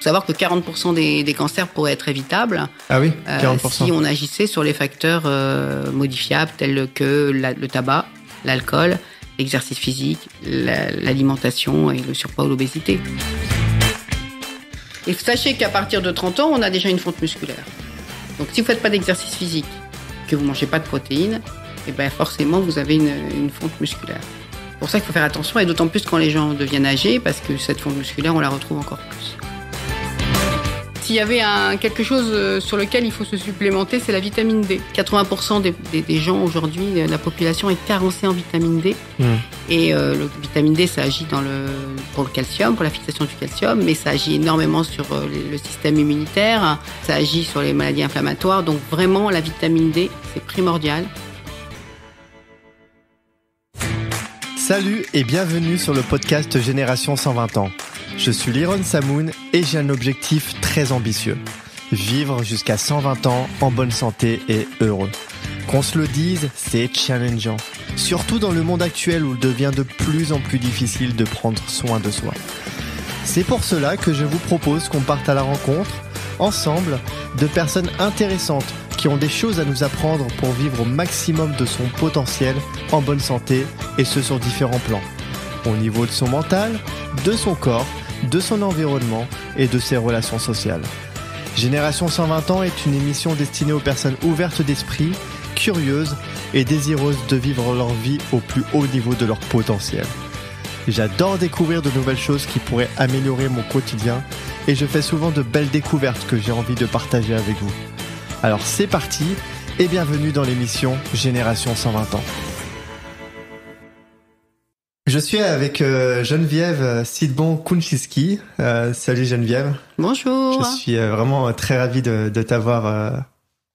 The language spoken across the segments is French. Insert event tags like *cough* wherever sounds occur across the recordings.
faut savoir que 40% des, cancers pourraient être évitables ah euh, si on agissait sur les facteurs euh, modifiables tels que le tabac, l'alcool, l'exercice physique, l'alimentation et le surpoids ou l'obésité. Et sachez qu'à partir de 30 ans, on a déjà une fonte musculaire. Donc si vous ne faites pas d'exercice physique, que vous ne mangez pas de protéines, et eh ben forcément vous avez une, une fonte musculaire. C'est pour ça qu'il faut faire attention, et d'autant plus quand les gens deviennent âgés, parce que cette fonte musculaire, on la retrouve encore plus s'il y avait quelque chose euh, sur lequel il faut se supplémenter, c'est la vitamine D. 80% des, gens aujourd'hui, euh, la population est carencée en vitamine D. Hmm. Et euh, la vitamine D, ça agit dans le, pour le calcium, pour la fixation du calcium, mais ça agit énormément sur le système immunitaire, ça agit sur les maladies inflammatoires. Donc vraiment, la vitamine D, c'est primordial. Salut et bienvenue sur le podcast Génération 120 ans. Je suis Liron Samoun et j'ai un objectif très ambitieux. Vivre jusqu'à 120 ans en bonne santé et heureux. Qu'on se le dise, c'est challengeant. Surtout dans le monde actuel où il devient de plus en plus difficile de prendre soin de soi. C'est pour cela que je vous propose qu'on parte à la rencontre, ensemble, de personnes intéressantes qui ont des choses à nous apprendre pour vivre au maximum de son potentiel en bonne santé et ce sur différents plans. Au niveau de son mental, de son corps de son environnement et de ses relations sociales. Génération 120 ans est une émission destinée aux personnes ouvertes d'esprit, curieuses et désireuses de vivre leur vie au plus haut niveau de leur potentiel. J'adore découvrir de nouvelles choses qui pourraient améliorer mon quotidien et je fais souvent de belles découvertes que j'ai envie de partager avec vous. Alors c'est parti et bienvenue dans l'émission Génération 120 ans. Je suis avec euh, Geneviève euh, Sidbon Kunchiski. Euh, salut Geneviève. Bonjour. Je suis euh, vraiment très ravi de, de t'avoir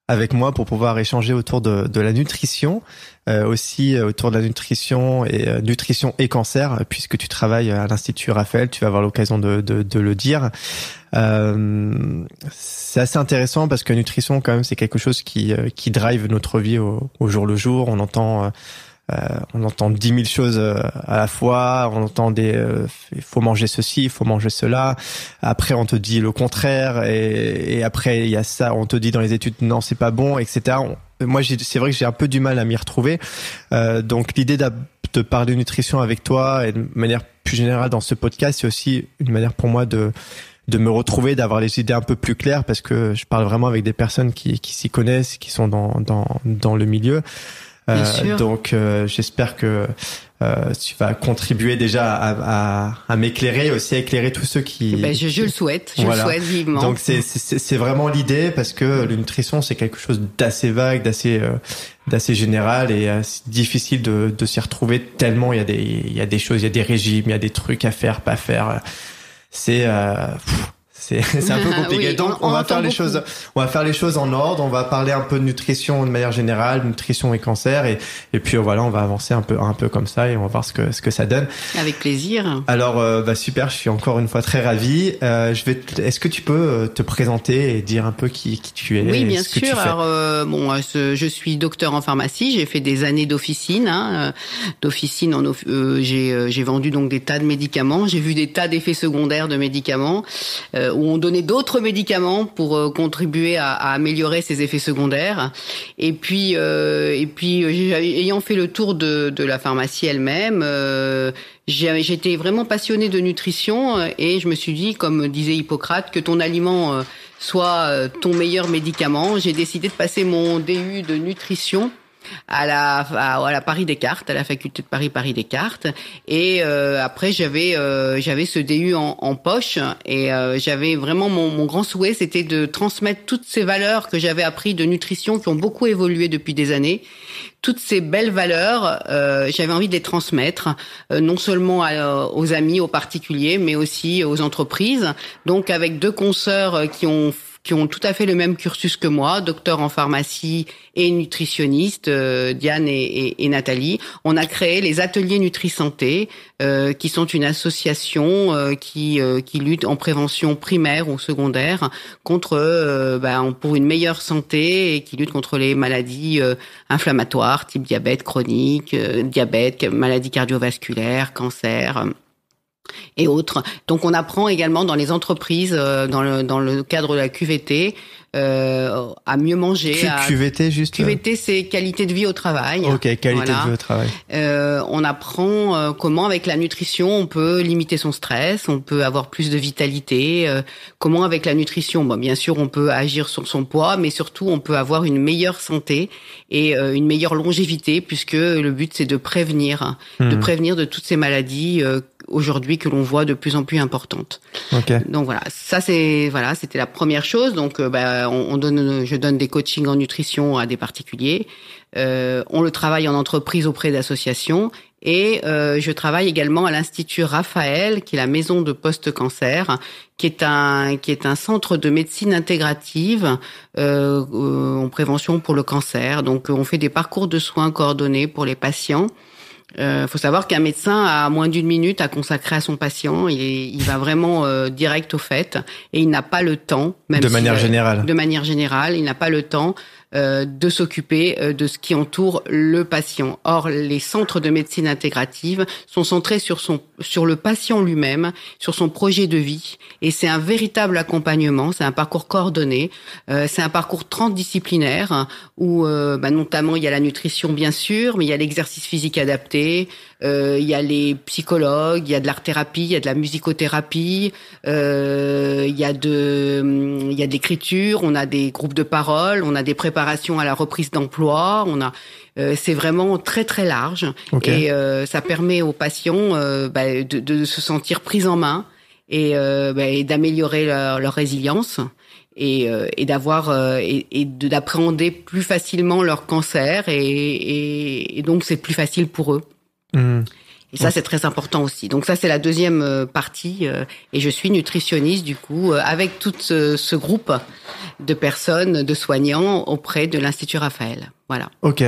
avec moi pour pouvoir échanger autour de, de la nutrition, aussi autour de la nutrition et nutrition et cancer, puisque tu travailles à l'Institut Raphaël, tu vas avoir l'occasion de, de, le dire. c'est assez intéressant parce que nutrition, quand même, c'est quelque chose qui, qui drive notre vie au, au, jour le jour. On entend euh, on entend dix mille choses euh, à la fois, on entend des euh, il faut manger ceci, il faut manger cela. Après on te dit le contraire et, après il y a ça, on te dit dans les études non c'est pas bon, etc. moi c'est vrai que j'ai un peu du mal à m'y retrouver. donc l'idée de parler nutrition avec toi et de manière plus générale dans ce podcast, c'est aussi une manière pour moi de de me retrouver, d'avoir les idées un peu plus claires parce que je parle vraiment avec des personnes qui, qui s'y connaissent, qui sont dans, dans, dans le milieu. Euh, donc euh, j'espère que euh, tu vas contribuer déjà à, à, à m'éclairer aussi à éclairer tous ceux qui. Eh ben je, le souhaite, je le souhaite vivement. Donc c'est vraiment l'idée parce que mm. la nutrition c'est quelque chose d'assez vague, d'assez euh, d'assez général et difficile de, de s'y retrouver tellement il y a des il y a des choses, il y a des régimes, il y a des trucs à faire, pas à faire. C'est *laughs* C'est un peu *laughs* compliqué. Donc on, va faire les choses, on va faire les choses en ordre. On va parler un peu de nutrition de manière générale, nutrition et cancer, et, et puis euh, voilà, on va avancer un peu un peu comme ça et on va voir ce que ce que ça donne. Avec plaisir. Alors euh, bah super, je suis encore une fois très ravi. Euh, je vais, est-ce que tu peux euh, te présenter et dire un peu qui, qui tu es Oui, bien sûr. Que tu Alors bon, je suis docteur en pharmacie. J'ai fait des années d'officine, hein, d'officine en j'ai j'ai vendu donc des tas de médicaments. J'ai vu des tas d'effets secondaires de médicaments où on donnait d'autres médicaments pour euh, contribuer à, améliorer ses effets secondaires. Et puis, euh, et puis euh, ayant fait le tour de, de la pharmacie elle-même, j'étais vraiment passionnée de nutrition et je me suis dit, comme disait Hippocrate, que ton aliment soit ton meilleur médicament. J'ai décidé de passer mon DU de nutrition à la, à, la Paris Descartes, à la faculté de Paris Paris Descartes. Et euh, après, j'avais euh, j'avais ce DU en, poche et euh, j'avais vraiment mon, mon, grand souhait, c'était de transmettre toutes ces valeurs que j'avais appris de nutrition qui ont beaucoup évolué depuis des années. Toutes ces belles valeurs, j'avais envie de les transmettre, non seulement aux amis, aux particuliers, mais aussi aux entreprises. Donc avec deux consoeurs qui ont qui ont tout à fait le même cursus que moi, docteur en pharmacie et nutritionniste, euh, Diane et, Nathalie. On a créé les ateliers Nutri-Santé, euh, qui sont une association euh, qui, lutte en prévention primaire ou secondaire contre ben, pour une meilleure santé et qui lutte contre les maladies inflammatoires, type diabète chronique, diabète, maladie cardiovasculaires, cancer et autres. Donc on apprend également dans les entreprises, euh, dans, le, dans le cadre de la QVT, euh, à mieux manger. QVT juste. QVT c'est qualité de vie au travail. Ok, qualité de vie au travail. Euh, on apprend euh, comment avec la nutrition on peut limiter son stress, on peut avoir plus de vitalité. Euh, comment avec la nutrition, bon, bien sûr on peut agir sur son poids, mais surtout on peut avoir une meilleure santé et une meilleure longévité puisque le but c'est de prévenir, hmm. de prévenir de toutes ces maladies aujourd'hui que l'on voit de plus en plus importante. Donc voilà, ça c'est voilà, c'était la première chose. Donc euh, bah, on, donne, je donne des coachings en nutrition à des particuliers. Euh, on le travaille en entreprise auprès d'associations et euh, je travaille également à l'institut Raphaël, qui est la maison de post-cancer, qui est un qui est un centre de médecine intégrative euh, euh, en prévention pour le cancer. Donc on fait des parcours de soins coordonnés pour les patients. Il euh, faut savoir qu'un médecin a moins d'une minute à consacrer à son patient. Il, il va vraiment euh, direct au fait et il n'a pas le temps. Même de manière générale. De manière générale, il n'a pas le temps euh, de s'occuper euh, de ce qui entoure le patient. Or, les centres de médecine intégrative sont centrés sur, son, sur le patient lui-même, sur son projet de vie, et c'est un véritable accompagnement, c'est un parcours coordonné, euh, c'est un parcours transdisciplinaire hein, où bah, notamment il y a la nutrition bien sûr, mais il y a l'exercice physique adapté, euh, il y a les psychologues, il y a de l'art thérapie, il y a de la musicothérapie, euh, il y a de hum, il y a d'écriture l'écriture, on a des groupes de parole, on a des préparations à la reprise d'emploi, on a euh, c'est vraiment très très large et ça permet aux patients bah, de, de, se sentir pris en main et, bah, d'améliorer leur, résilience et, et d'avoir et, et d'appréhender plus facilement leur cancer et, et donc c'est plus facile pour eux. Mm. Et ça, mm. c'est très important aussi. Donc ça, c'est la deuxième euh, partie. Euh, et je suis nutritionniste, du coup, euh, avec tout ce groupe de personnes, de soignants auprès de l'Institut Raphaël. Voilà. OK.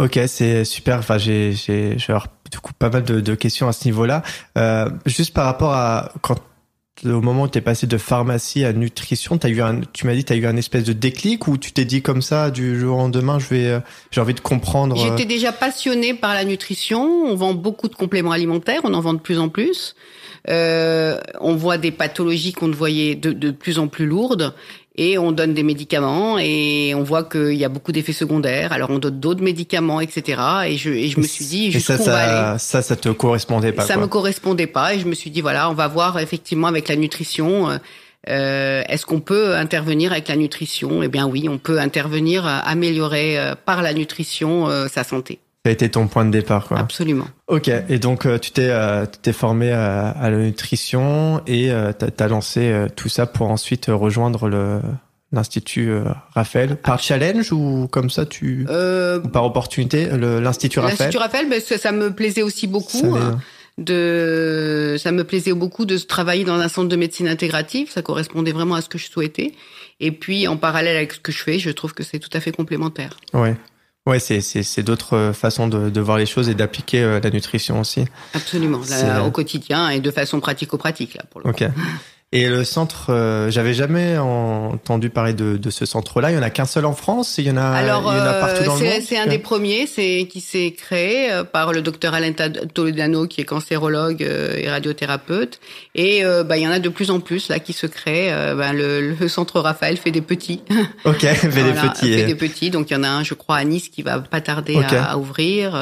Ok, c'est super. Enfin, j'ai, j'ai, du coup pas mal de, questions à ce niveau-là. juste par rapport à quand au moment où tu es passé de pharmacie à nutrition, as eu un, tu m'as dit tu as eu un espèce de déclic ou tu t'es dit comme ça du jour au lendemain, je vais euh, j'ai envie de comprendre. Euh J'étais déjà passionnée par la nutrition, on vend beaucoup de compléments alimentaires, on en vend de plus en plus. Euh, on voit des pathologies qu'on voyait de, de plus en plus lourdes et on donne des médicaments et on voit qu'il y a beaucoup d'effets secondaires. Alors on donne d'autres médicaments, etc. Et je, et je me suis dit, et ça, ça, ça, te correspondait pas. Ça ne me correspondait pas et je me suis dit voilà, on va voir effectivement avec la nutrition. Euh, euh, est-ce qu'on peut intervenir avec la nutrition Eh bien oui, on peut intervenir, euh, améliorer par la nutrition sa santé a été ton point de départ. Quoi. Absolument. Ok, et donc euh, euh, tu t'es formé euh, à, la nutrition et tu as, lancé tout ça pour ensuite rejoindre le l'Institut Raphaël. Par ah. challenge ou comme ça, tu... par opportunité, l'Institut Raphaël L'Institut Raphaël, mais ça, me plaisait aussi beaucoup. Ça hein, de ça me plaisait beaucoup de travailler dans un centre de médecine intégrative ça correspondait vraiment à ce que je souhaitais et puis en parallèle avec ce que je fais je trouve que c'est tout à fait complémentaire ouais oui, c'est d'autres euh, façons de, de, voir les choses et d'appliquer euh, la nutrition aussi. Absolument, euh, au quotidien et de façon pratico-pratique là pour le. Ok. Et le centre, euh, j'avais jamais entendu parler de, de ce centre-là. Il y en a qu'un seul en France. Il y en a, il y en a euh, partout dans le monde. C'est un des premiers, c'est qui s'est créé euh, par le docteur Alain Toledano, qui est cancérologue et radiothérapeute. Et bah, il y en a de plus en plus là qui se créent. Bah, le, centre Raphaël fait des petits. *laughs* Ok, fait des petits. Donc il y en a un, je crois, à Nice qui va pas tarder à, à, ouvrir.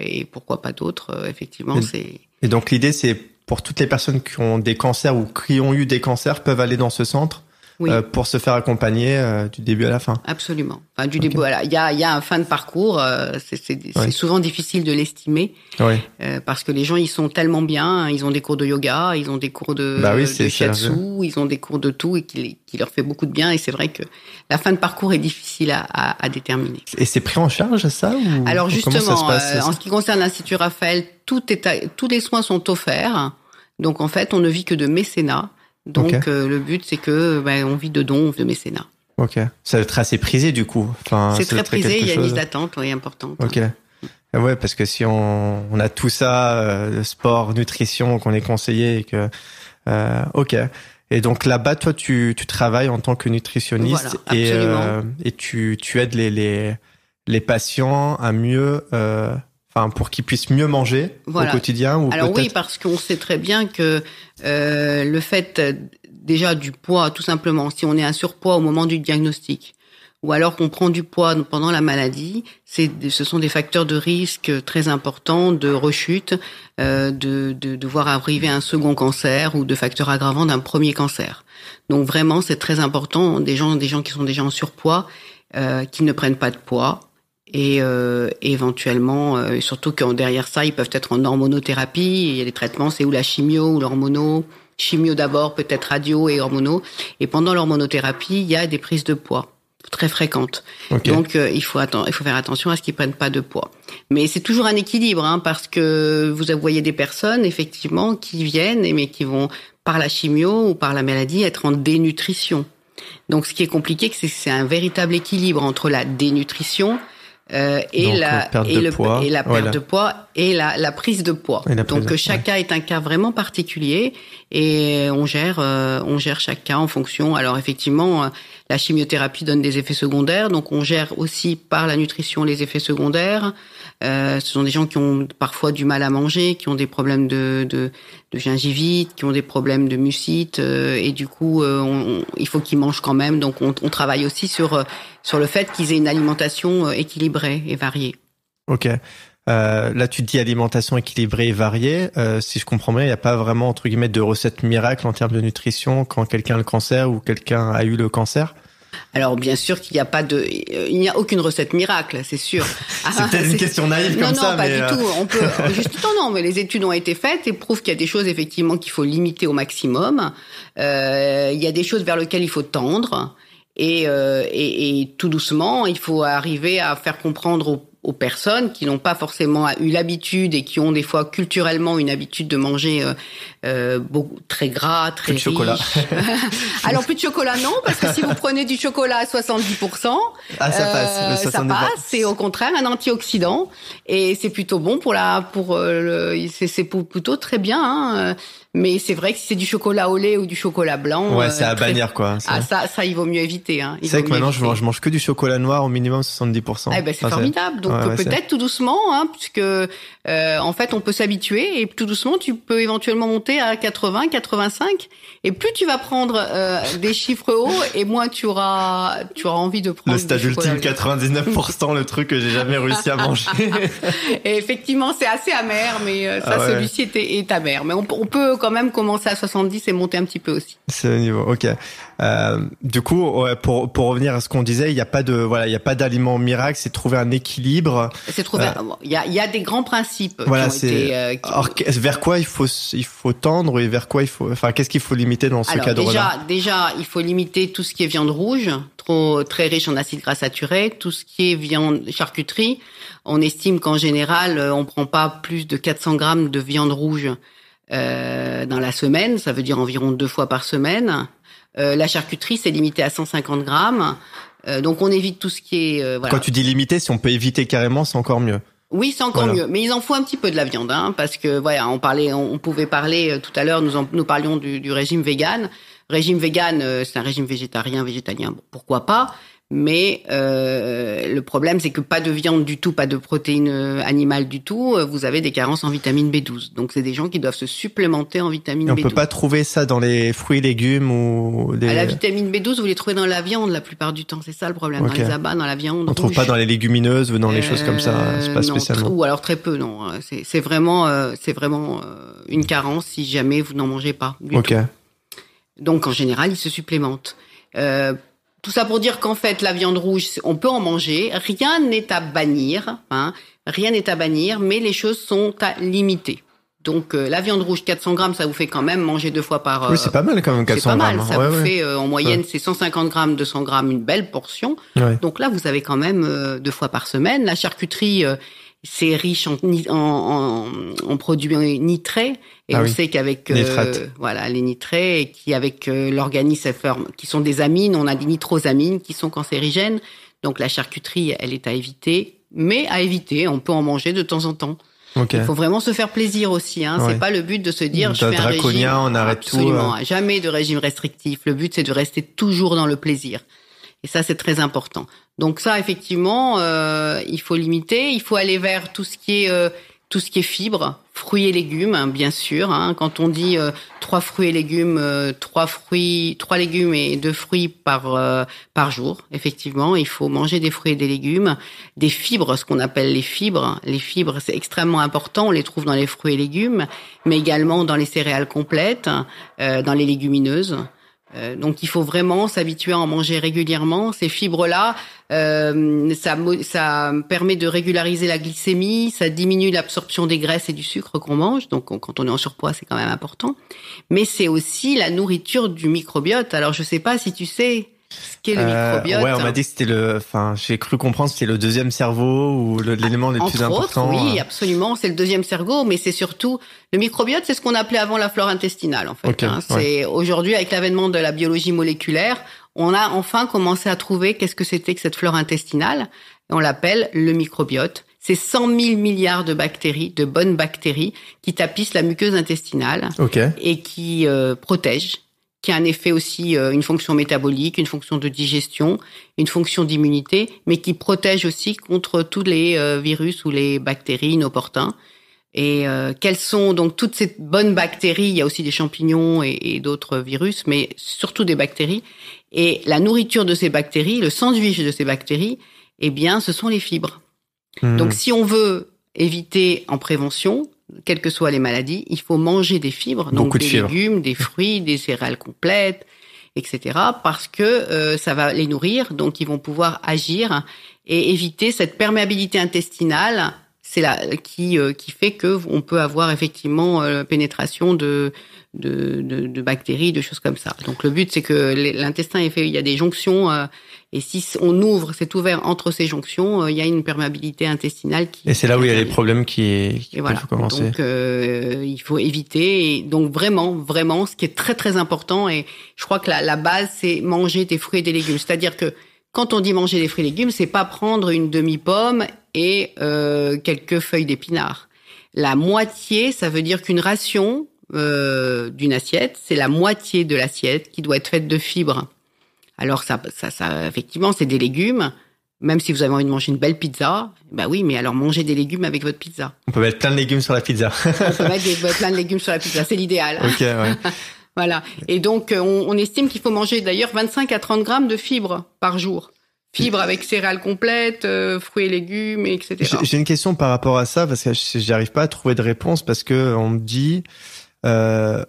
et pourquoi pas d'autres Effectivement, c'est. Et donc l'idée, c'est pour toutes les personnes qui ont des cancers ou qui ont eu des cancers peuvent aller dans ce centre euh, pour se faire accompagner euh, du début à la fin. Absolument. Enfin, du début à Il y a, y a un fin de parcours. Euh, c'est souvent difficile de l'estimer parce que les gens ils sont tellement bien. Ils ont des cours de yoga, ils ont des cours de, bah shiatsu, ils ont des cours de tout et qui, qui leur fait beaucoup de bien. Et c'est vrai que la fin de parcours est difficile à, à, déterminer. Et c'est pris en charge ça ou, Alors justement, en ce qui concerne l'Institut Raphaël, tout est tous les soins sont offerts. Donc en fait, on ne vit que de mécénat. Donc euh, le but, c'est que bah, on vit de dons, de mécénat. Ok. Ça va être assez prisé du coup. Enfin, c'est très prisé. Il y a une liste d'attente, oui, importante. Ok. Ouais, parce que si on, on a tout ça, euh, sport, nutrition, qu'on est conseillé et que, euh, ok. Et donc là-bas, toi, tu, tu travailles en tant que nutritionniste et, euh, et tu, tu aides les, les, les patients à mieux euh, pour qu'ils puissent mieux manger au quotidien Alors oui, parce qu'on sait très bien que euh, le fait euh, déjà du poids, tout simplement, si on est un surpoids au moment du diagnostic, ou alors qu'on prend du poids pendant la maladie, c'est, ce sont des facteurs de risque très importants de rechute, euh, de, de, voir arriver un second cancer ou de facteurs aggravants d'un premier cancer. Donc vraiment, c'est très important des gens, des gens qui sont déjà en surpoids, qui ne prennent pas de poids, et euh, éventuellement, euh, surtout qu'en derrière ça, ils peuvent être en hormonothérapie. Il y a des traitements, c'est ou la chimio ou l'hormono. Chimio d'abord, peut-être radio et hormono. Et pendant l'hormonothérapie, il y a des prises de poids très fréquentes. Donc euh, il faut il faut faire attention à ce qu'ils prennent pas de poids. Mais c'est toujours un équilibre, hein, parce que vous voyez des personnes effectivement qui viennent, mais qui vont par la chimio ou par la maladie être en dénutrition. Donc ce qui est compliqué, c'est que c'est un véritable équilibre entre la dénutrition euh, et, la, euh, et, et, la, perte de poids et la, la prise de poids. Donc euh, chaque cas est un cas vraiment particulier et on gère on gère chaque cas en fonction. Alors effectivement, la chimiothérapie donne des effets secondaires, donc on gère aussi par la nutrition les effets secondaires. Euh, ce sont des gens qui ont parfois du mal à manger, qui ont des problèmes de, de, gingivite, qui ont des problèmes de mucite, euh, et du coup, euh, il faut qu'ils mangent quand même. Donc, on, travaille aussi sur, sur le fait qu'ils aient une alimentation équilibrée et variée. Ok. Euh, là, tu dis alimentation équilibrée et variée. si je comprends bien, il n'y a pas vraiment entre guillemets de recette miracle en termes de nutrition quand quelqu'un a le cancer ou quelqu'un a eu le cancer. Alors bien sûr qu'il n'y a pas de, il n'y a aucune recette miracle, c'est sûr. *laughs* C'était une ah, question naïve comme non, ça, non, pas du euh, tout. On peut *laughs* euh, justement non, mais les études ont été faites et prouvent qu'il y a des choses effectivement qu'il faut limiter au maximum. Euh, il y a des choses vers lesquelles il faut tendre. Et, et, et, tout doucement, il faut arriver à faire comprendre aux aux personnes qui n'ont pas forcément eu l'habitude et qui ont des fois culturellement une habitude de manger euh, euh beaucoup, très gras, très plus de chocolat. *laughs* Alors plus de chocolat non, parce que si vous prenez du chocolat à 70%, ah, ça, passe, euh, ça passe, c'est au contraire un antioxydant et c'est plutôt bon pour la, pour euh, le, c'est plutôt très bien. Hein. Mais c'est vrai que si c'est du chocolat au lait ou du chocolat blanc. Ouais, euh, c'est à bannir, quoi. Ah, ça, ça, il vaut mieux éviter. Hein. C'est vrai que maintenant, je mange, je mange, que du chocolat noir au minimum 70%. Eh ben, c'est formidable. Donc, peut-être tout doucement, hein, puisque, euh, en fait, on peut s'habituer et tout doucement, tu peux éventuellement monter à 80, 85. Et plus tu vas prendre euh, des chiffres hauts et moins tu auras, tu auras envie de prendre. Le stade ultime, 99%, le truc que j'ai jamais réussi à manger. *laughs* et effectivement, c'est assez amer, mais euh, ça, ah celui-ci est, est amer. Mais on peut quand même commencer à 70 et monter un petit peu aussi. C'est le niveau, ok. Euh, du coup, pour, pour revenir à ce qu'on disait, il n'y a pas de voilà, il y a pas d'aliment miracle, c'est trouver un équilibre. C'est trouver. Euh, il y, a, y a des grands principes. Voilà, c'est. Euh, vers quoi il faut il faut tendre et vers quoi il faut. Enfin, qu'est-ce qu'il faut limiter dans ce cadre-là Déjà, déjà, il faut limiter tout ce qui est viande rouge, trop très riche en acides gras saturés, tout ce qui est viande charcuterie. On estime qu'en général, euh, on prend pas plus de 400 grammes de viande rouge euh, dans la semaine, ça veut dire environ deux fois par semaine. Euh, la charcuterie, c'est limité à 150 grammes. Euh, donc on évite tout ce qui est... Euh, voilà. Quand tu dis limité, si on peut éviter carrément, c'est encore mieux. Oui, c'est encore mieux. Mais il en faut un petit peu de la viande, hein, parce que voilà, on parlait, on, pouvait parler euh, tout à l'heure, nous, nous parlions du, du régime vegan. Régime vegan, c'est un régime végétarien, végétalien, pourquoi pas mais euh, le problème, c'est que pas de viande du tout, pas de protéines euh, animales du tout, euh, vous avez des carences en vitamine B12. Donc, c'est des gens qui doivent se supplémenter en vitamine B12. On peut pas trouver ça dans les fruits, légumes ou des... Ah, la vitamine B12, vous les trouvez dans la viande la plupart du temps. C'est ça le problème. Dans les abats, dans la viande. On ne trouve pas dans les légumineuses, dans les choses comme ça. Hein. C'est pas euh, non, Ou alors très peu, non. C'est vraiment, c'est vraiment une carence si jamais vous n'en mangez pas. Du Donc, en général, ils se supplémentent. Euh, tout ça pour dire qu'en fait, la viande rouge, on peut en manger. Rien n'est à bannir. Hein. Rien n'est à bannir, mais les choses sont à limiter. Donc euh, la viande rouge 400 grammes, ça vous fait quand même manger deux fois par. heure oui, euh, c'est pas mal quand même 400 grammes. C'est pas mal. Hein. Ça vous fait euh, en moyenne c'est 150 grammes, 200 grammes, une belle portion. Donc là vous avez quand même deux fois par semaine. La charcuterie c'est riche en, en, en, produits nitrés. Et ah on sait qu'avec euh, voilà les nitrés, qui avec euh, l'organisme qui sont des amines, on a des nitrosamines qui sont cancérigènes. Donc la charcuterie, elle est à éviter, mais à éviter. On peut en manger de temps en temps. Il faut vraiment se faire plaisir aussi. Hein. C'est pas le but de se dire je fais un régime. on arrête tout, euh. Jamais de régime restrictif. Le but c'est de rester toujours dans le plaisir. Et ça, c'est très important. Donc ça, effectivement, euh, il faut limiter. Il faut aller vers tout ce qui est euh, tout ce qui est fibres, fruits et légumes, hein, bien sûr. Hein. quand on dit euh, trois fruits et légumes, trois fruits, trois légumes et deux fruits par par jour, effectivement, il faut manger des fruits et des légumes, des fibres, ce qu'on appelle les fibres. Les fibres, c'est extrêmement important. On les trouve dans les fruits et légumes, mais également dans les céréales complètes, dans les légumineuses. Euh, donc il faut vraiment s'habituer à en manger régulièrement. Ces fibres-là, euh, ça, permet de régulariser la glycémie, ça diminue l'absorption des graisses et du sucre qu'on mange. Donc quand on est en surpoids, c'est quand même important. Mais c'est aussi la nourriture du microbiote. Alors je ne sais pas si tu sais, ce qu'est le euh, microbiote. Ouais, on m'a hein. dit que c'était le. Enfin, j'ai cru comprendre que c'était le deuxième cerveau ou l'élément le, plus important. oui, euh. absolument. C'est le deuxième cerveau, mais c'est surtout le microbiote. C'est ce qu'on appelait avant la flore intestinale, en fait. Hein. C'est aujourd'hui avec l'avènement de la biologie moléculaire, on a enfin commencé à trouver qu'est-ce que c'était que cette flore intestinale. On l'appelle le microbiote. C'est 100 000 milliards de bactéries, de bonnes bactéries, qui tapissent la muqueuse intestinale et qui euh, protègent qui a un effet aussi, euh, une fonction métabolique, une fonction de digestion, une fonction d'immunité, mais qui protège aussi contre tous les euh, virus ou les bactéries inopportuns. Et euh, quelles sont donc toutes ces bonnes bactéries Il y a aussi des champignons et, d'autres virus, mais surtout des bactéries. Et la nourriture de ces bactéries, le sandwich de ces bactéries, eh bien, ce sont les fibres. Mmh. Donc, si on veut éviter en prévention, quelles que soient les maladies, il faut manger des fibres, donc des légumes, des fruits, des céréales complètes, etc. Parce que euh, ça va les nourrir, donc ils vont pouvoir agir et éviter cette perméabilité intestinale. C'est là qui euh, qui fait que on peut avoir effectivement euh, pénétration de de, de, bactéries, de choses comme ça. Donc le but c'est que l'intestin est fait, il y a des jonctions et si on ouvre, c'est ouvert entre ces jonctions, euh, il y a une perméabilité intestinale qui. Et c'est là où il y a les problèmes qui, qui et voilà. commencer. Donc euh, il faut éviter. Et donc vraiment, vraiment, ce qui est très très important et je crois que la, base c'est manger des fruits et des légumes. C'est-à-dire que quand on dit manger des fruits et légumes, c'est pas prendre une demi-pomme et euh, quelques feuilles d'épinards. La moitié, ça veut dire qu'une ration euh, d'une assiette, c'est la moitié de l'assiette qui doit être faite de fibres alors ça, ça, ça effectivement, c'est des légumes. Même si vous avez envie de manger une belle pizza, bah oui, mais alors mangez des légumes avec votre pizza. On peut mettre plein de légumes sur la pizza. on peut mettre plein de légumes sur la pizza, c'est l'idéal. *laughs* Ok, ouais. *laughs* voilà. Et donc, euh, on, estime qu'il faut manger d'ailleurs 25 à 30 grammes de fibres par jour fibres avec céréales complètes, euh, fruits et légumes, etc. J'ai une question par rapport à ça parce que j'arrive pas à trouver de réponse parce que on me dit euh,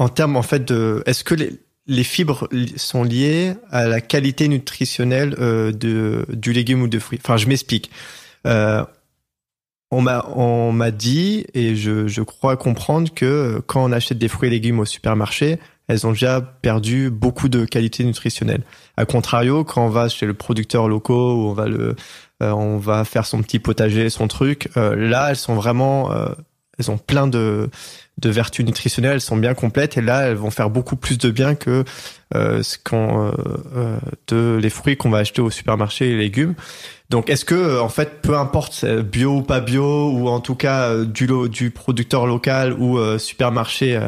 en termes en fait de est-ce que les les fibres sont liées à la qualité nutritionnelle euh, de, du légume ou de fruit. Enfin, je m'explique. Euh, on m'a on m'a dit et je, je crois comprendre que euh, quand on achète des fruits et légumes au supermarché, elles ont déjà perdu beaucoup de qualité nutritionnelle. A contrario, quand on va chez le producteur local ou on va le euh, on va faire son petit potager, son truc, là, elles sont vraiment elles ont plein de de vertus nutritionnelles, sont bien complètes et là, elles vont faire beaucoup plus de bien que euh, ce euh, euh, de les fruits qu'on va acheter au supermarché et les légumes. Donc, est-ce que en fait, peu importe bio ou pas bio ou en tout cas du du producteur local ou supermarché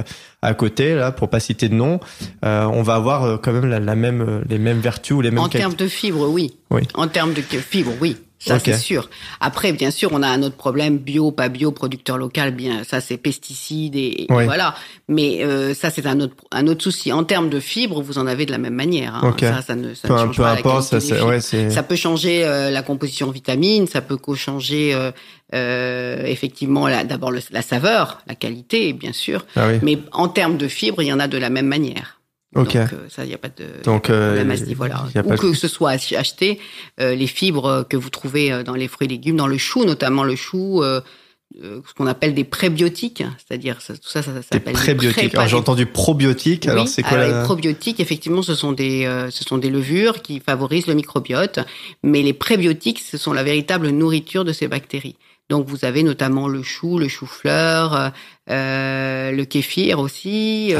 à côté, là, pour pas citer de nom, on va avoir quand même la, même les mêmes vertus ou les mêmes. En termes de fibres, oui. Oui. En termes de fibres, oui. Ça, c'est sûr. Après, bien sûr, on a un autre problème, bio, pas bio, producteur local, bien, ça, c'est pesticides et, voilà. Mais euh, ça, c'est un autre, un autre souci. En termes de fibres, vous en avez de la même manière. Hein. Ça, ça ne, ça ne change pas importe, ouais, ça peut changer euh, la composition vitamine, ça peut co-changer euh, euh effectivement d'abord la saveur, la qualité, bien sûr. Ah Mais en termes de fibres, il y en a de la même manière. Donc, euh, ça, il a pas de Ou que ce soit acheté, euh, les fibres euh, que vous trouvez dans les fruits et légumes, dans le chou, notamment le chou, ce qu'on appelle des prébiotiques, c'est-à-dire tout ça, ça, s'appelle des prébiotiques. j'ai entendu probiotiques. alors c'est quoi alors, ah Les probiotiques, effectivement, ce sont des ce sont des levures qui favorisent le microbiote, mais les prébiotiques, ce sont la véritable nourriture de ces bactéries. Donc vous avez notamment le chou, le chou-fleur, euh, euh, le kéfir aussi, euh,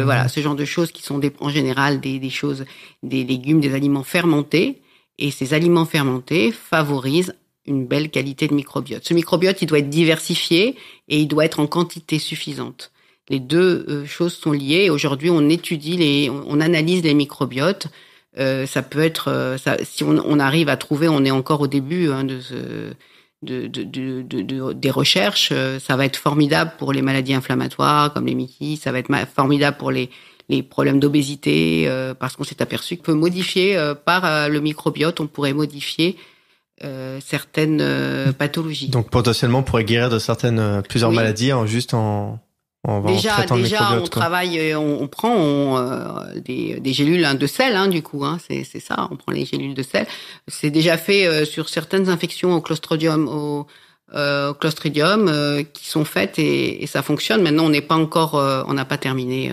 ah voilà, ce genre de choses qui sont en général des, choses, des légumes, des aliments fermentés. Et ces aliments fermentés favorisent une belle qualité de microbiote. Ce microbiote, il doit être diversifié et il doit être en quantité suffisante. Les deux choses sont liées. Aujourd'hui, on étudie les, on analyse les microbiotes. ça peut être, si on, arrive à trouver, on est encore au début hein, de ce, de, des recherches. Euh, ça va être formidable pour les maladies inflammatoires comme les Mickey. ça va être formidable pour les, les problèmes d'obésité, euh, parce qu'on s'est aperçu que peut modifier euh, par le microbiote, on pourrait modifier certaines pathologies. Donc potentiellement, on pourrait guérir de certaines plusieurs maladies en juste en déjà, déjà, on travaille, euh, on, on prend euh, des, des, gélules hein, de sel, hein, du coup, hein, c'est ça, on prend les gélules de sel. C'est déjà fait euh, sur certaines infections au clostridium, au, euh, qui sont faites et, ça fonctionne. Maintenant, on n'est pas encore, on n'a pas terminé,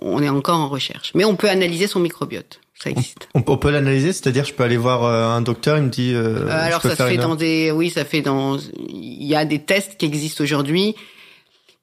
on est encore en recherche, mais on peut analyser son microbiote. Ça existe. On, peut l'analyser, c'est-à-dire je peux aller voir un docteur, il me dit. alors ça se fait dans des, oui, ça fait dans, il y a des tests qui existent aujourd'hui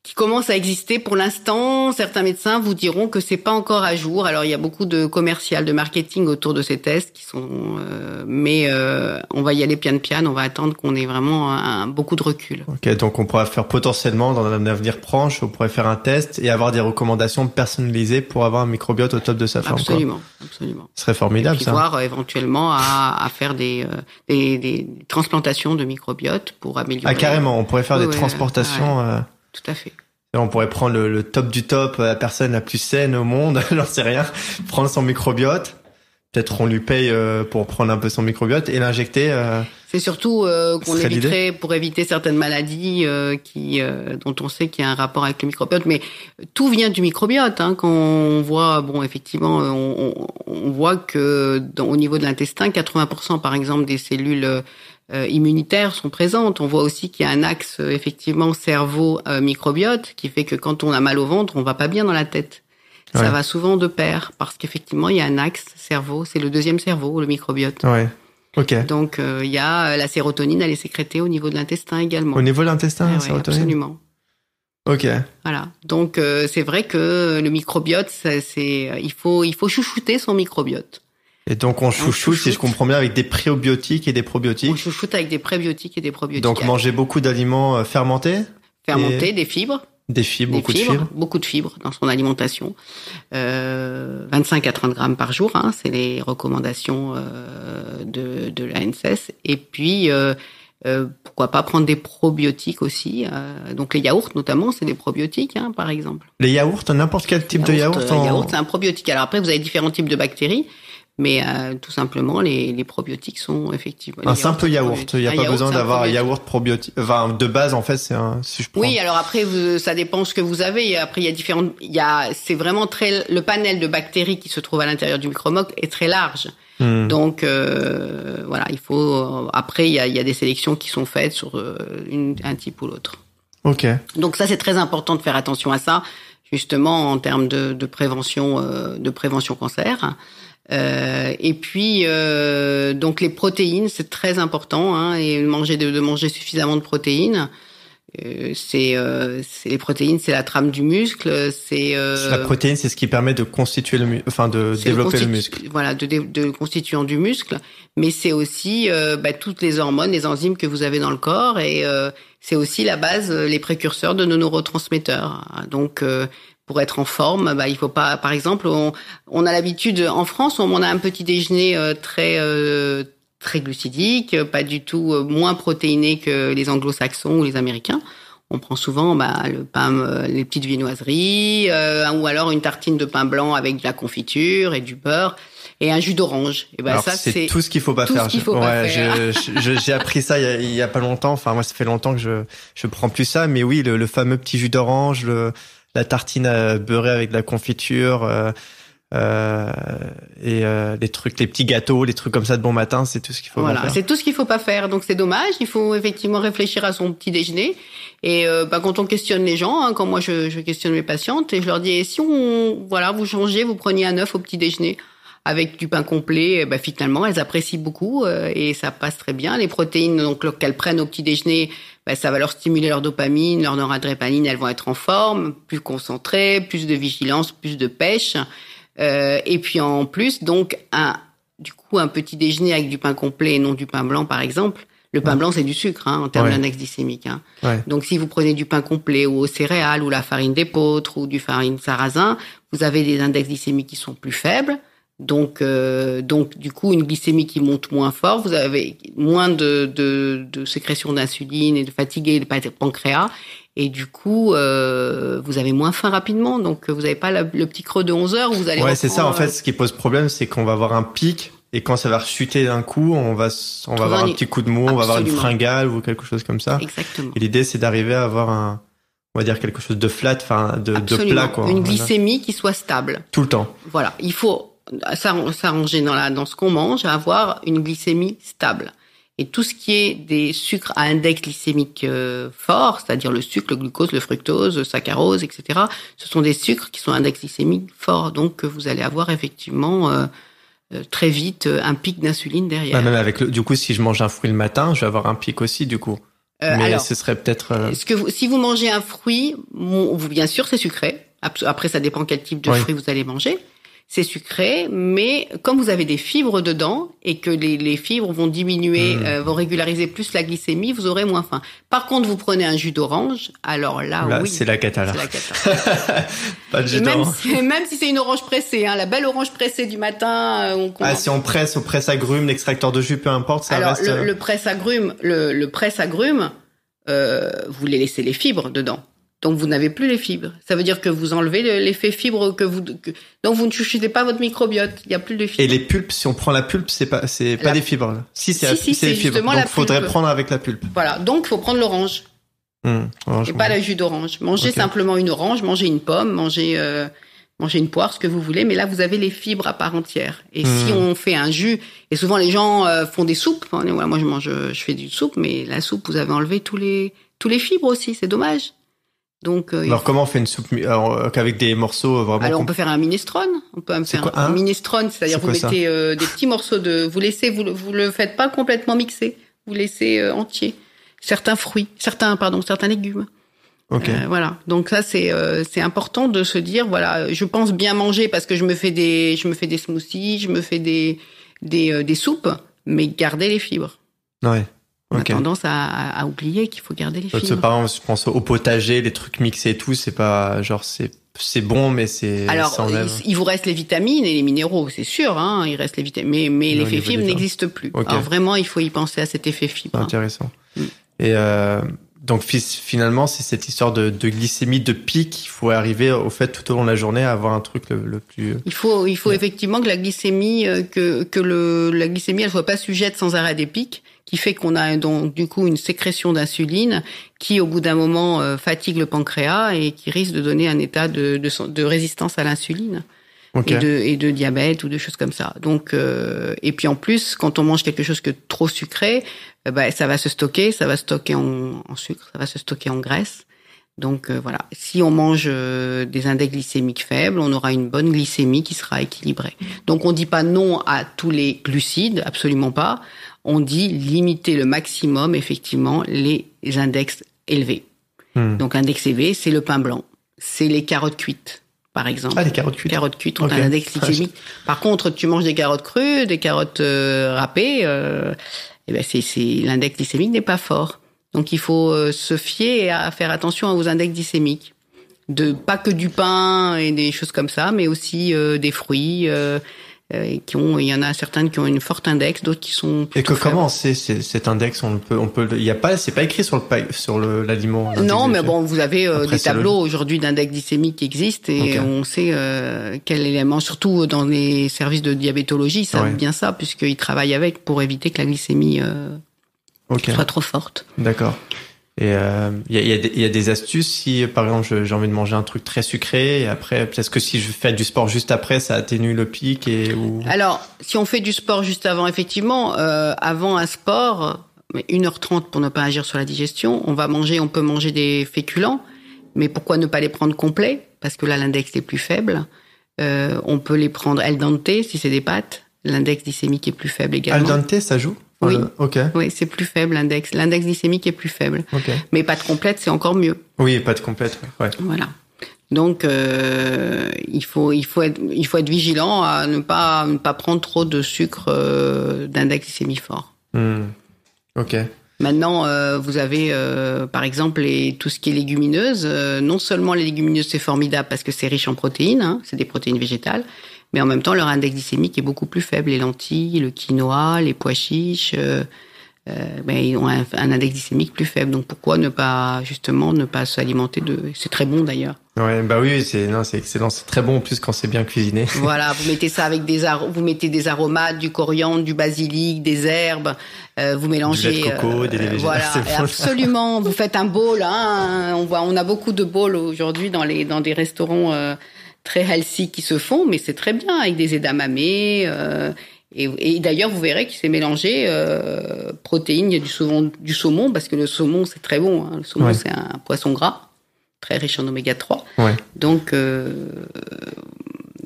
qui commence à exister pour l'instant. Certains médecins vous diront que c'est pas encore à jour. Alors il y a beaucoup de commercial, de marketing autour de ces tests qui sont, euh, mais euh, on va y aller pian pian. On va attendre qu'on ait vraiment beaucoup de recul. Ok, donc on pourrait faire potentiellement dans un avenir proche, on pourrait faire un test et avoir des recommandations personnalisées pour avoir un microbiote au top de sa forme. Absolument, absolument. Ce serait formidable. Et ça. Voir euh, éventuellement à, faire des, des, transplantations de microbiote pour améliorer. Ah carrément, on pourrait faire des transportations tout à fait. On pourrait prendre le, top du top, euh, la personne la plus saine au monde, *laughs* j'en sais rien, prendre son microbiote. Peut-être on lui paye euh, pour prendre un peu son microbiote et l'injecter. Euh, c'est surtout qu'on éviterait pour éviter certaines maladies qui, dont on sait qu'il y a un rapport avec le microbiote. Mais tout vient du microbiote. Hein. quand on voit, bon, effectivement, on, voit que au niveau de l'intestin, 80% par exemple des cellules euh, immunitaires sont présentes. On voit aussi qu'il y a un axe euh, effectivement cerveau euh, microbiote qui fait que quand on a mal au ventre, on va pas bien dans la tête. Ça va souvent de pair parce qu'effectivement il y a un axe cerveau, c'est le deuxième cerveau, le microbiote. Ouais. Okay. Donc il y a la sérotonine, elle est sécrétée au niveau de l'intestin également. Au niveau de l'intestin, la ah sérotonine. Absolument. Ok. Voilà. Donc c'est vrai que le microbiote, c'est il faut il faut chouchouter son microbiote. Et donc on chouchoute, si je comprends bien, avec des prébiotiques et des probiotiques. On chouchoute avec des prébiotiques et des probiotiques. Donc manger beaucoup d'aliments euh, fermentés Fermentés, des fibres. Des fibres, beaucoup de fibres. Beaucoup de fibres dans son alimentation. Euh, 25 à 30 grammes par jour, hein, c'est les recommandations euh, de, de l'ANSES. Et puis, euh, euh, pourquoi pas prendre des probiotiques aussi. Euh, donc les yaourts notamment, c'est des probiotiques, hein, par exemple. Les yaourts, n'importe quel type de yaourt. En... Yaourt, c'est un probiotique. Alors après, vous avez différents types de bactéries. Mais euh, tout simplement, les, les, probiotiques sont effectivement. Un simple yaourt. Il n'y a pas besoin d'avoir un yaourt probiotique. Enfin, de base, en fait, c'est un. Si je Oui, alors après, vous, ça dépend ce que vous avez. Après, il y a différentes. Il y a. C'est vraiment très. Le panel de bactéries qui se trouve à l'intérieur du Micromoc est très large. Hmm. Donc euh, voilà, il faut. Euh, après, il y a, y a, des sélections qui sont faites sur une, un type ou l'autre. Ok. Donc ça, c'est très important de faire attention à ça, justement en termes de, de prévention, de prévention cancer. Euh, et puis euh, donc les protéines, c'est très important hein, et manger de, de, manger suffisamment de protéines. Euh, c'est euh, les protéines, c'est la trame du muscle. C'est euh, la protéine, c'est ce qui permet de constituer le, enfin de développer le, muscle. Voilà, de, de, constituant du muscle, mais c'est aussi euh, bah, toutes les hormones, les enzymes que vous avez dans le corps, et c'est aussi la base, les précurseurs de nos neurotransmetteurs. Donc pour être en forme, bah, il faut pas. Par exemple, on, on a l'habitude en France, on a un petit déjeuner euh, très euh, très glucidique, pas du tout euh, moins protéiné que les Anglo-Saxons ou les Américains. On prend souvent bah, le pain, les petites viennoiseries, ou alors une tartine de pain blanc avec de la confiture et du beurre et un jus d'orange. Et bah, ça c'est tout ce qu'il faut pas tout faire. J'ai appris ça il y, a, pas longtemps. Enfin moi ça fait longtemps que je je prends plus ça, mais oui le, le fameux petit jus d'orange, le la tartine beurrée avec de la confiture euh, euh, et euh, les trucs, les petits gâteaux, les trucs comme ça de bon matin, c'est tout ce qu'il faut. Voilà, c'est tout ce qu'il faut pas faire. Donc c'est dommage. Il faut effectivement réfléchir à son petit déjeuner. Et bah, quand on questionne les gens, hein, quand moi je, questionne mes patientes et je leur dis si on, voilà, vous changez, vous preniez un œuf au petit déjeuner avec du pain complet, eh ben, finalement, elles apprécient beaucoup euh, et ça passe très bien. Les protéines donc qu'elles prennent au petit déjeuner, ben, ça va leur stimuler leur dopamine, leur noradrépanine, elles vont être en forme, plus concentrées, plus de vigilance, plus de pêche. Euh, et puis en plus, donc un, du coup, un petit déjeuner avec du pain complet et non du pain blanc, par exemple. Le pain blanc, c'est du sucre hein, en termes d'index glycémique. Hein. Donc, si vous prenez du pain complet ou aux céréales ou la farine d'épeautre ou du farine sarrasin, vous avez des index glycémiques qui sont plus faibles. Donc, euh, donc du coup, une glycémie qui monte moins fort, vous avez moins de, sécrétion d'insuline et de fatigue et de pancréas. Et du coup, euh, vous avez moins faim rapidement. Donc, vous n'avez pas le petit creux de 11 heures. Où vous allez ouais, c'est ça. En fait, ce qui pose problème, c'est qu'on va avoir un pic. Et quand ça va rechuter d'un coup, on va, on avoir un petit coup de mou, on va avoir une fringale ou quelque chose comme ça. Exactement. Et l'idée, c'est d'arriver à avoir un, on va dire quelque chose de flat, enfin, de, plat, quoi. Une glycémie qui soit stable. Tout le temps. Voilà. Il faut s'arranger dans, la, dans ce qu'on mange, à avoir une glycémie stable. Et tout ce qui est des sucres à index glycémique euh, fort, c'est-à-dire le sucre, le glucose, le fructose, le saccharose, etc., ce sont des sucres qui sont à index glycémique fort. Donc, vous allez avoir effectivement euh, euh, très vite un pic d'insuline derrière. même avec du coup, si je mange un fruit le matin, je vais avoir un pic aussi, du coup. Mais ce serait peut-être. si vous mangez un fruit, vous, bien sûr, c'est sucré. Après, ça dépend quel type de fruit vous allez manger c'est sucré, mais comme vous avez des fibres dedans et que les, les fibres vont diminuer, mmh. euh, vont régulariser plus la glycémie, vous aurez moins faim. Par contre, vous prenez un jus d'orange, alors là, oui, c'est la cata. *laughs* Pas de Même, si, c'est une orange pressée, hein, la belle orange pressée du matin. Euh, on ah, si on presse, au presse agrumes l'extracteur de jus, peu importe, ça reste. Euh, le, le presse agrumes le, le presse agrumes euh, vous les laissez les fibres dedans. Donc vous n'avez plus les fibres. Ça veut dire que vous enlevez l'effet fibre que vous que, donc vous ne suscitez pas votre microbiote. Il y a plus de fibres. Et les pulpes, si on prend la pulpe, c'est pas c'est pas des fibres. Si c'est si, des fibres. il faudrait prendre avec la pulpe. Voilà. Donc faut prendre l'orange. Hmm, et pas la jus d'orange. Mangez simplement une orange, mangez une pomme, mangez euh, mangez une poire, ce que vous voulez. Mais là vous avez les fibres à part entière. Et hmm. si on fait un jus, et souvent les gens euh, font des soupes. Hein. voilà, moi je mange, je fais du soupe, mais la soupe vous avez enlevé tous les tous les fibres aussi. C'est dommage. Euh, alors, comment on fait une soupe alors, euh, avec des morceaux euh, vraiment Alors, on peut faire un minestrone. On peut faire un, minestrone, c'est-à-dire vous mettez des petits morceaux de. Vous laissez, vous, vous le faites pas complètement mixer. Vous laissez entier. Certains fruits, certains, pardon, certains légumes. Ok. voilà. Donc ça c'est c'est important de se dire voilà je pense bien manger parce que je me fais des je me fais des smoothies je me fais des des, des soupes mais garder les fibres. Ouais. On a tendance à, à oublier qu'il faut garder les fibres. Par exemple, je pense au potager, les trucs mixés et tout, c'est pas genre c'est c'est bon, mais c'est. Alors, il, vous reste les vitamines et les minéraux, c'est sûr. Hein, il reste les vitamines, mais, mais l'effet fibre n'existe plus. vraiment, il faut y penser à cet effet fibre. Hein. Intéressant. Mm. Et euh, donc finalement, c'est cette histoire de, de, glycémie, de pic. Il faut arriver au fait tout au long de la journée à avoir un truc le, plus. Euh, il faut, il faut effectivement que la glycémie, euh, que, que le, la glycémie, elle soit pas sujette sans arrêt des pics qui fait qu'on a donc du coup une sécrétion d'insuline qui au bout d'un moment euh, fatigue le pancréas et qui risque de donner un état de, de, résistance à l'insuline. Et, de, et, diabète ou de choses comme ça. Donc euh, et puis en plus quand on mange quelque chose que trop sucré, euh, bah, ça va se stocker, ça va stocker en, sucre, ça va se stocker en graisse. Donc voilà, si on mange des index glycémiques faibles, on aura une bonne glycémie qui sera équilibrée. Donc on ne dit pas non à tous les glucides, absolument pas on dit limiter le maximum, effectivement, les index élevés. Hmm. Donc, index élevé, c'est le pain blanc. C'est les carottes cuites, par exemple. Ah, les carottes cuites. Les carottes cuites ont un index ah, glycémique. Par contre, tu manges des carottes crues, des carottes euh, râpées, euh, eh ben c'est, l'index glycémique n'est pas fort. Donc, il faut euh, se fier à faire attention aux index glycémiques. De, pas que du pain et des choses comme ça, mais aussi euh, des fruits, euh, qui ont, il y en a certaines qui ont une forte index, d'autres qui sont. Et que comment c'est cet index On peut, on peut, il y a pas, c'est pas écrit sur le sur l'aliment. Non, mais bon, vous avez euh, des tableaux aujourd'hui d'index glycémique qui existent et on sait euh, quel élément, surtout dans les services de diabétologie, ça savent bien ça, puisqu'ils travaillent avec pour éviter que la glycémie soit trop forte. D'accord. Et il euh, y, a, y, a, des astuces si, par exemple, j'ai envie de manger un truc très sucré et après, peut-être que si je fais du sport juste après, ça atténue le pic et ou... Alors, si on fait du sport juste avant, effectivement, euh, avant un sport, 1h30 pour ne pas agir sur la digestion, on va manger, on peut manger des féculents, mais pourquoi ne pas les prendre complets Parce que là, l'index est plus faible. Euh, on peut les prendre al dente si c'est des pâtes. L'index glycémique est plus faible également. Al dente, ça joue oui. Ok. Oui, c'est plus faible l'index. L'index glycémique est plus faible. Mais pas de complète, c'est encore mieux. Oui, pas de complète. Ouais. Voilà. Donc euh, il faut il faut être il faut être vigilant à ne pas ne pas prendre trop de sucre euh, d'index glycémique fort. Hmm. Ok. Maintenant, euh, vous avez par exemple tout ce qui est légumineuse. non seulement les légumineuses, c'est formidable parce que c'est riche en protéines, hein, c'est des protéines végétales, mais en même temps, leur index glycémique est beaucoup plus faible. Les lentilles, le quinoa, les pois chiches, euh, euh, ben, ils ont un, index glycémique plus faible. Donc pourquoi ne pas justement ne pas s'alimenter de C'est très bon d'ailleurs. bah oui, c'est c'est excellent, c'est très bon en plus quand c'est bien cuisiné. Voilà, *laughs* vous mettez ça avec des vous mettez des aromates, du coriandre, du basilic, des herbes, euh, vous mélangez du lait de coco, des légumes... absolument, vous faites un bowl hein, on voit on a beaucoup de bowls aujourd'hui dans les dans des restaurants très halcy qui se font, mais c'est très bien avec des edamame. Euh, et, d'ailleurs, vous verrez qu'il s'est mélangé euh, protéines du, saumon, du saumon, parce que le saumon, c'est très bon. Hein. Le saumon, c'est un poisson gras, très riche en oméga 3. Donc, euh,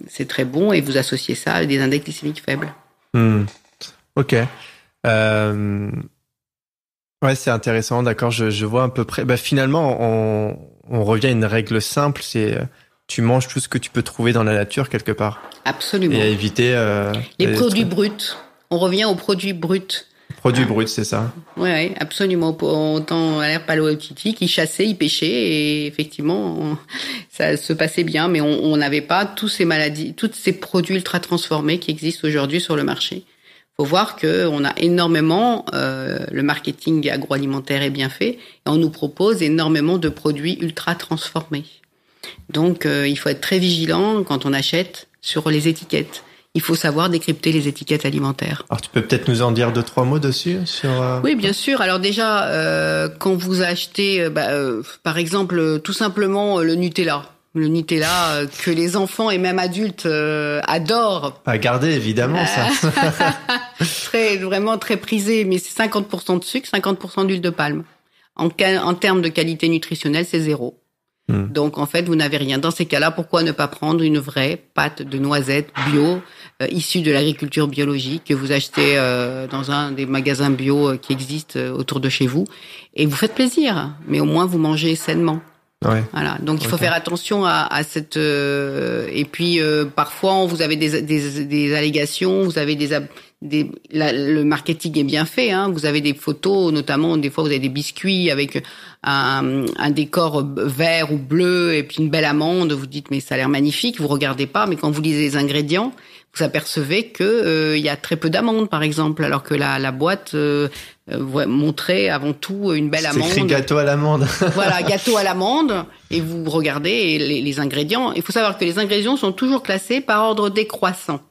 c'est très bon. Et vous associez ça à des index glycémiques faibles. Hmm. OK. Ouais, c'est intéressant. D'accord, je, vois à peu près. Bah, finalement, on revient à une règle simple. C'est tu manges tout ce que tu peux trouver dans la nature quelque part. Absolument. Et éviter. Euh, les, produits bruts. On revient aux produits bruts. Produits bruts, c'est ça. Oui, ouais, absolument. Autant à l'ère Palo ils ils ils pêchaient, pêchaient. et effectivement, ça se passait bien, mais on n'avait pas tous ces maladies, tous ces produits ultra transformés qui existent aujourd'hui sur le marché. Faut voir que on a énormément, euh, le marketing agroalimentaire est bien fait, et on nous propose énormément de produits ultra transformés. Donc euh, il faut être très vigilant quand on achète sur les étiquettes. Il faut savoir décrypter les étiquettes alimentaires. Alors tu peux peut-être nous en dire deux trois mots dessus sur. Euh, oui bien sûr. Alors déjà euh, quand vous achetez bah, par exemple tout simplement le Nutella, le Nutella que les enfants et même adultes adorent. À garder évidemment ça. *laughs* très vraiment très prisé, mais c'est 50% de sucre, 50% d'huile de palme. En, en termes de qualité nutritionnelle, c'est zéro. Hmm. Donc en fait, vous n'avez rien. Dans ces cas-là, pourquoi ne pas prendre une vraie pâte de noisette bio euh, issue de l'agriculture biologique que vous achetez euh, dans un des magasins bio euh, qui existent autour de chez vous et vous faites plaisir, hein, mais au moins vous mangez sainement. Ouais. Voilà. Donc il faut faire attention à, à cette et puis parfois vous avez des, des, des, allégations, vous avez des le marketing est bien fait. Hein. Vous avez des photos, notamment des fois vous avez des biscuits avec un, décor vert ou bleu et puis une belle amande. Vous dites mais ça a l'air magnifique. Vous regardez pas, mais quand vous lisez les ingrédients, vous apercevez que euh, il y a très peu d'amandes par exemple, alors que la, la boîte euh, euh, montrait avant tout une belle amande. C'est gâteau à l'amande. *laughs* voilà, gâteau à l'amande. Et vous regardez les ingrédients. Il faut savoir que les ingrédients sont toujours classés par ordre décroissant.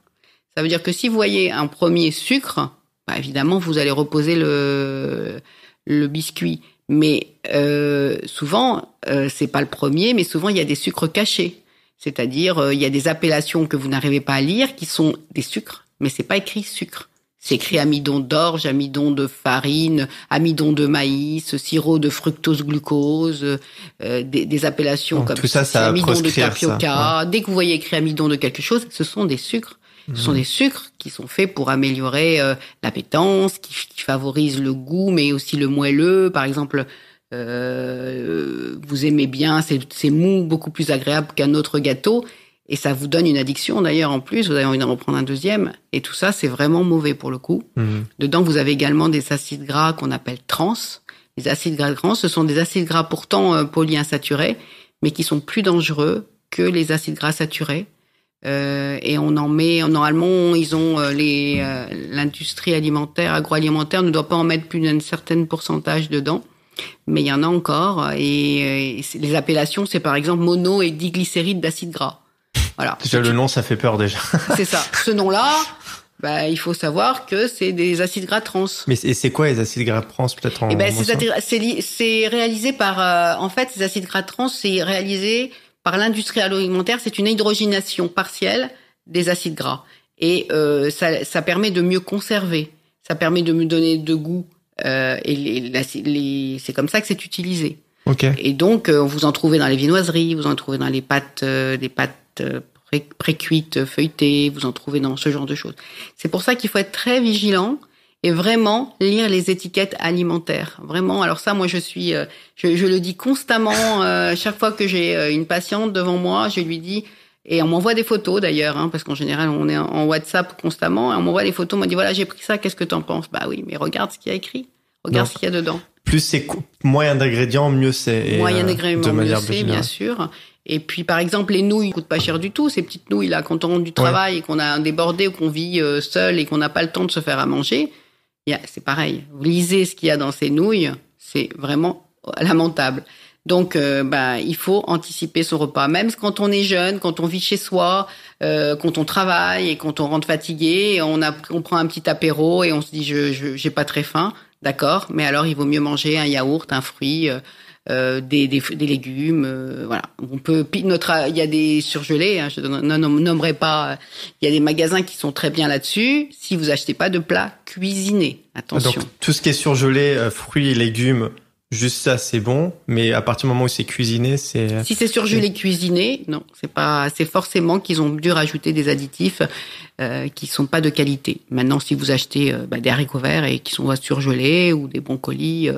Ça veut dire que si vous voyez un premier sucre, bah, évidemment, vous allez reposer le, le biscuit. Mais euh, souvent, euh, c'est pas le premier, mais souvent il y a des sucres cachés, c'est-à-dire euh, il y a des appellations que vous n'arrivez pas à lire qui sont des sucres, mais c'est pas écrit sucre. C'est écrit amidon d'orge, amidon de farine, amidon de maïs, sirop de fructose glucose, euh, des, appellations comme tout ça, ça amidon de tapioca. Dès que vous voyez écrit amidon de quelque chose, ce sont des sucres ce sont mhm. des sucres qui sont faits pour améliorer euh, l'appétence, qui, qui, favorisent le goût, mais aussi le moelleux. Par exemple, euh, vous aimez bien, ces mou, beaucoup plus agréable qu'un autre gâteau. Et ça vous donne une addiction d'ailleurs en plus, vous avez envie d'en reprendre un deuxième. Et tout ça, c'est vraiment mauvais pour le coup. Mhm. Dedans, vous avez également des acides gras qu'on appelle trans. Les acides gras trans, ce sont des acides gras pourtant euh, polyinsaturés, mais qui sont plus dangereux que les acides gras saturés euh, et on en met, normalement, ils ont euh, les, euh, l'industrie alimentaire, agroalimentaire ne doit pas en mettre plus d'un certain pourcentage dedans, mais il y en a encore. Et, les appellations, c'est par exemple mono et diglycéride d'acide gras. Voilà. Déjà le nom, ça fait peur déjà. *laughs* c'est ça. Ce nom-là, *laughs* bah, il faut savoir que c'est des acides gras trans. Mais c'est quoi les acides gras trans peut-être en eh ben, c'est, c'est réalisé par, en fait, ces acides gras trans, c'est réalisé par l'industrie alimentaire, c'est une hydrogénation partielle des acides gras. Et euh, ça, permet de mieux conserver, ça permet de me donner de goût. Euh, et les, c'est comme ça que c'est utilisé. Et donc, euh, vous en trouvez dans les viennoiseries, vous en trouvez dans les pâtes, des pâtes pré précuites, feuilletées, vous en trouvez dans ce genre de choses. C'est pour ça qu'il faut être très vigilant et vraiment lire les étiquettes alimentaires. Vraiment, alors ça, moi, je suis, euh, je, je le dis constamment. *laughs* Euh, chaque fois que j'ai euh, une patiente devant moi, je lui dis, et on m'envoie des photos d'ailleurs, hein, parce qu'en général, on est en WhatsApp constamment, et on m'envoie des photos, on me dit, voilà, j'ai pris ça, qu'est-ce que t'en penses Bah oui, mais regarde ce qu'il y a écrit, regarde ce qu'il y a dedans. Plus c'est moyen d'ingrédients, mieux c'est. Moyen d'ingrédients, mieux c'est, bien sûr. Et puis, par exemple, les nouilles coûtent pas cher du tout. Ces petites nouilles là, quand on rentre du travail et qu'on a un débordé qu'on vit seul et qu'on n'a pas le temps de se faire à manger, c'est pareil. Vous lisez ce qu'il y a dans ces nouilles, c'est vraiment lamentable. Donc, euh, bah, il faut anticiper son repas. Même quand on est jeune, quand on vit chez soi, euh, quand on travaille et quand on rentre fatigué, on, a, on prend un petit apéro et on se dit je n'ai pas très faim, d'accord. Mais alors, il vaut mieux manger un yaourt, un fruit. Euh, euh, des, légumes. Euh, voilà, on peut. Notre, euh, il y a des surgelés. Hein, je nommerai pas. Il y a des magasins qui sont très bien là-dessus. Si vous achetez pas de plats cuisinés, ah, attention. Donc tout ce qui est surgelé, fruits et légumes. Juste ça, c'est bon, mais à partir du moment où c'est cuisiné, c'est. Si c'est surgelé cuisiné, non, c'est pas, c'est forcément qu'ils ont dû rajouter des additifs qui sont pas de qualité. Maintenant, si vous achetez bah, des haricots verts et qui sont surgelés ou des bons colis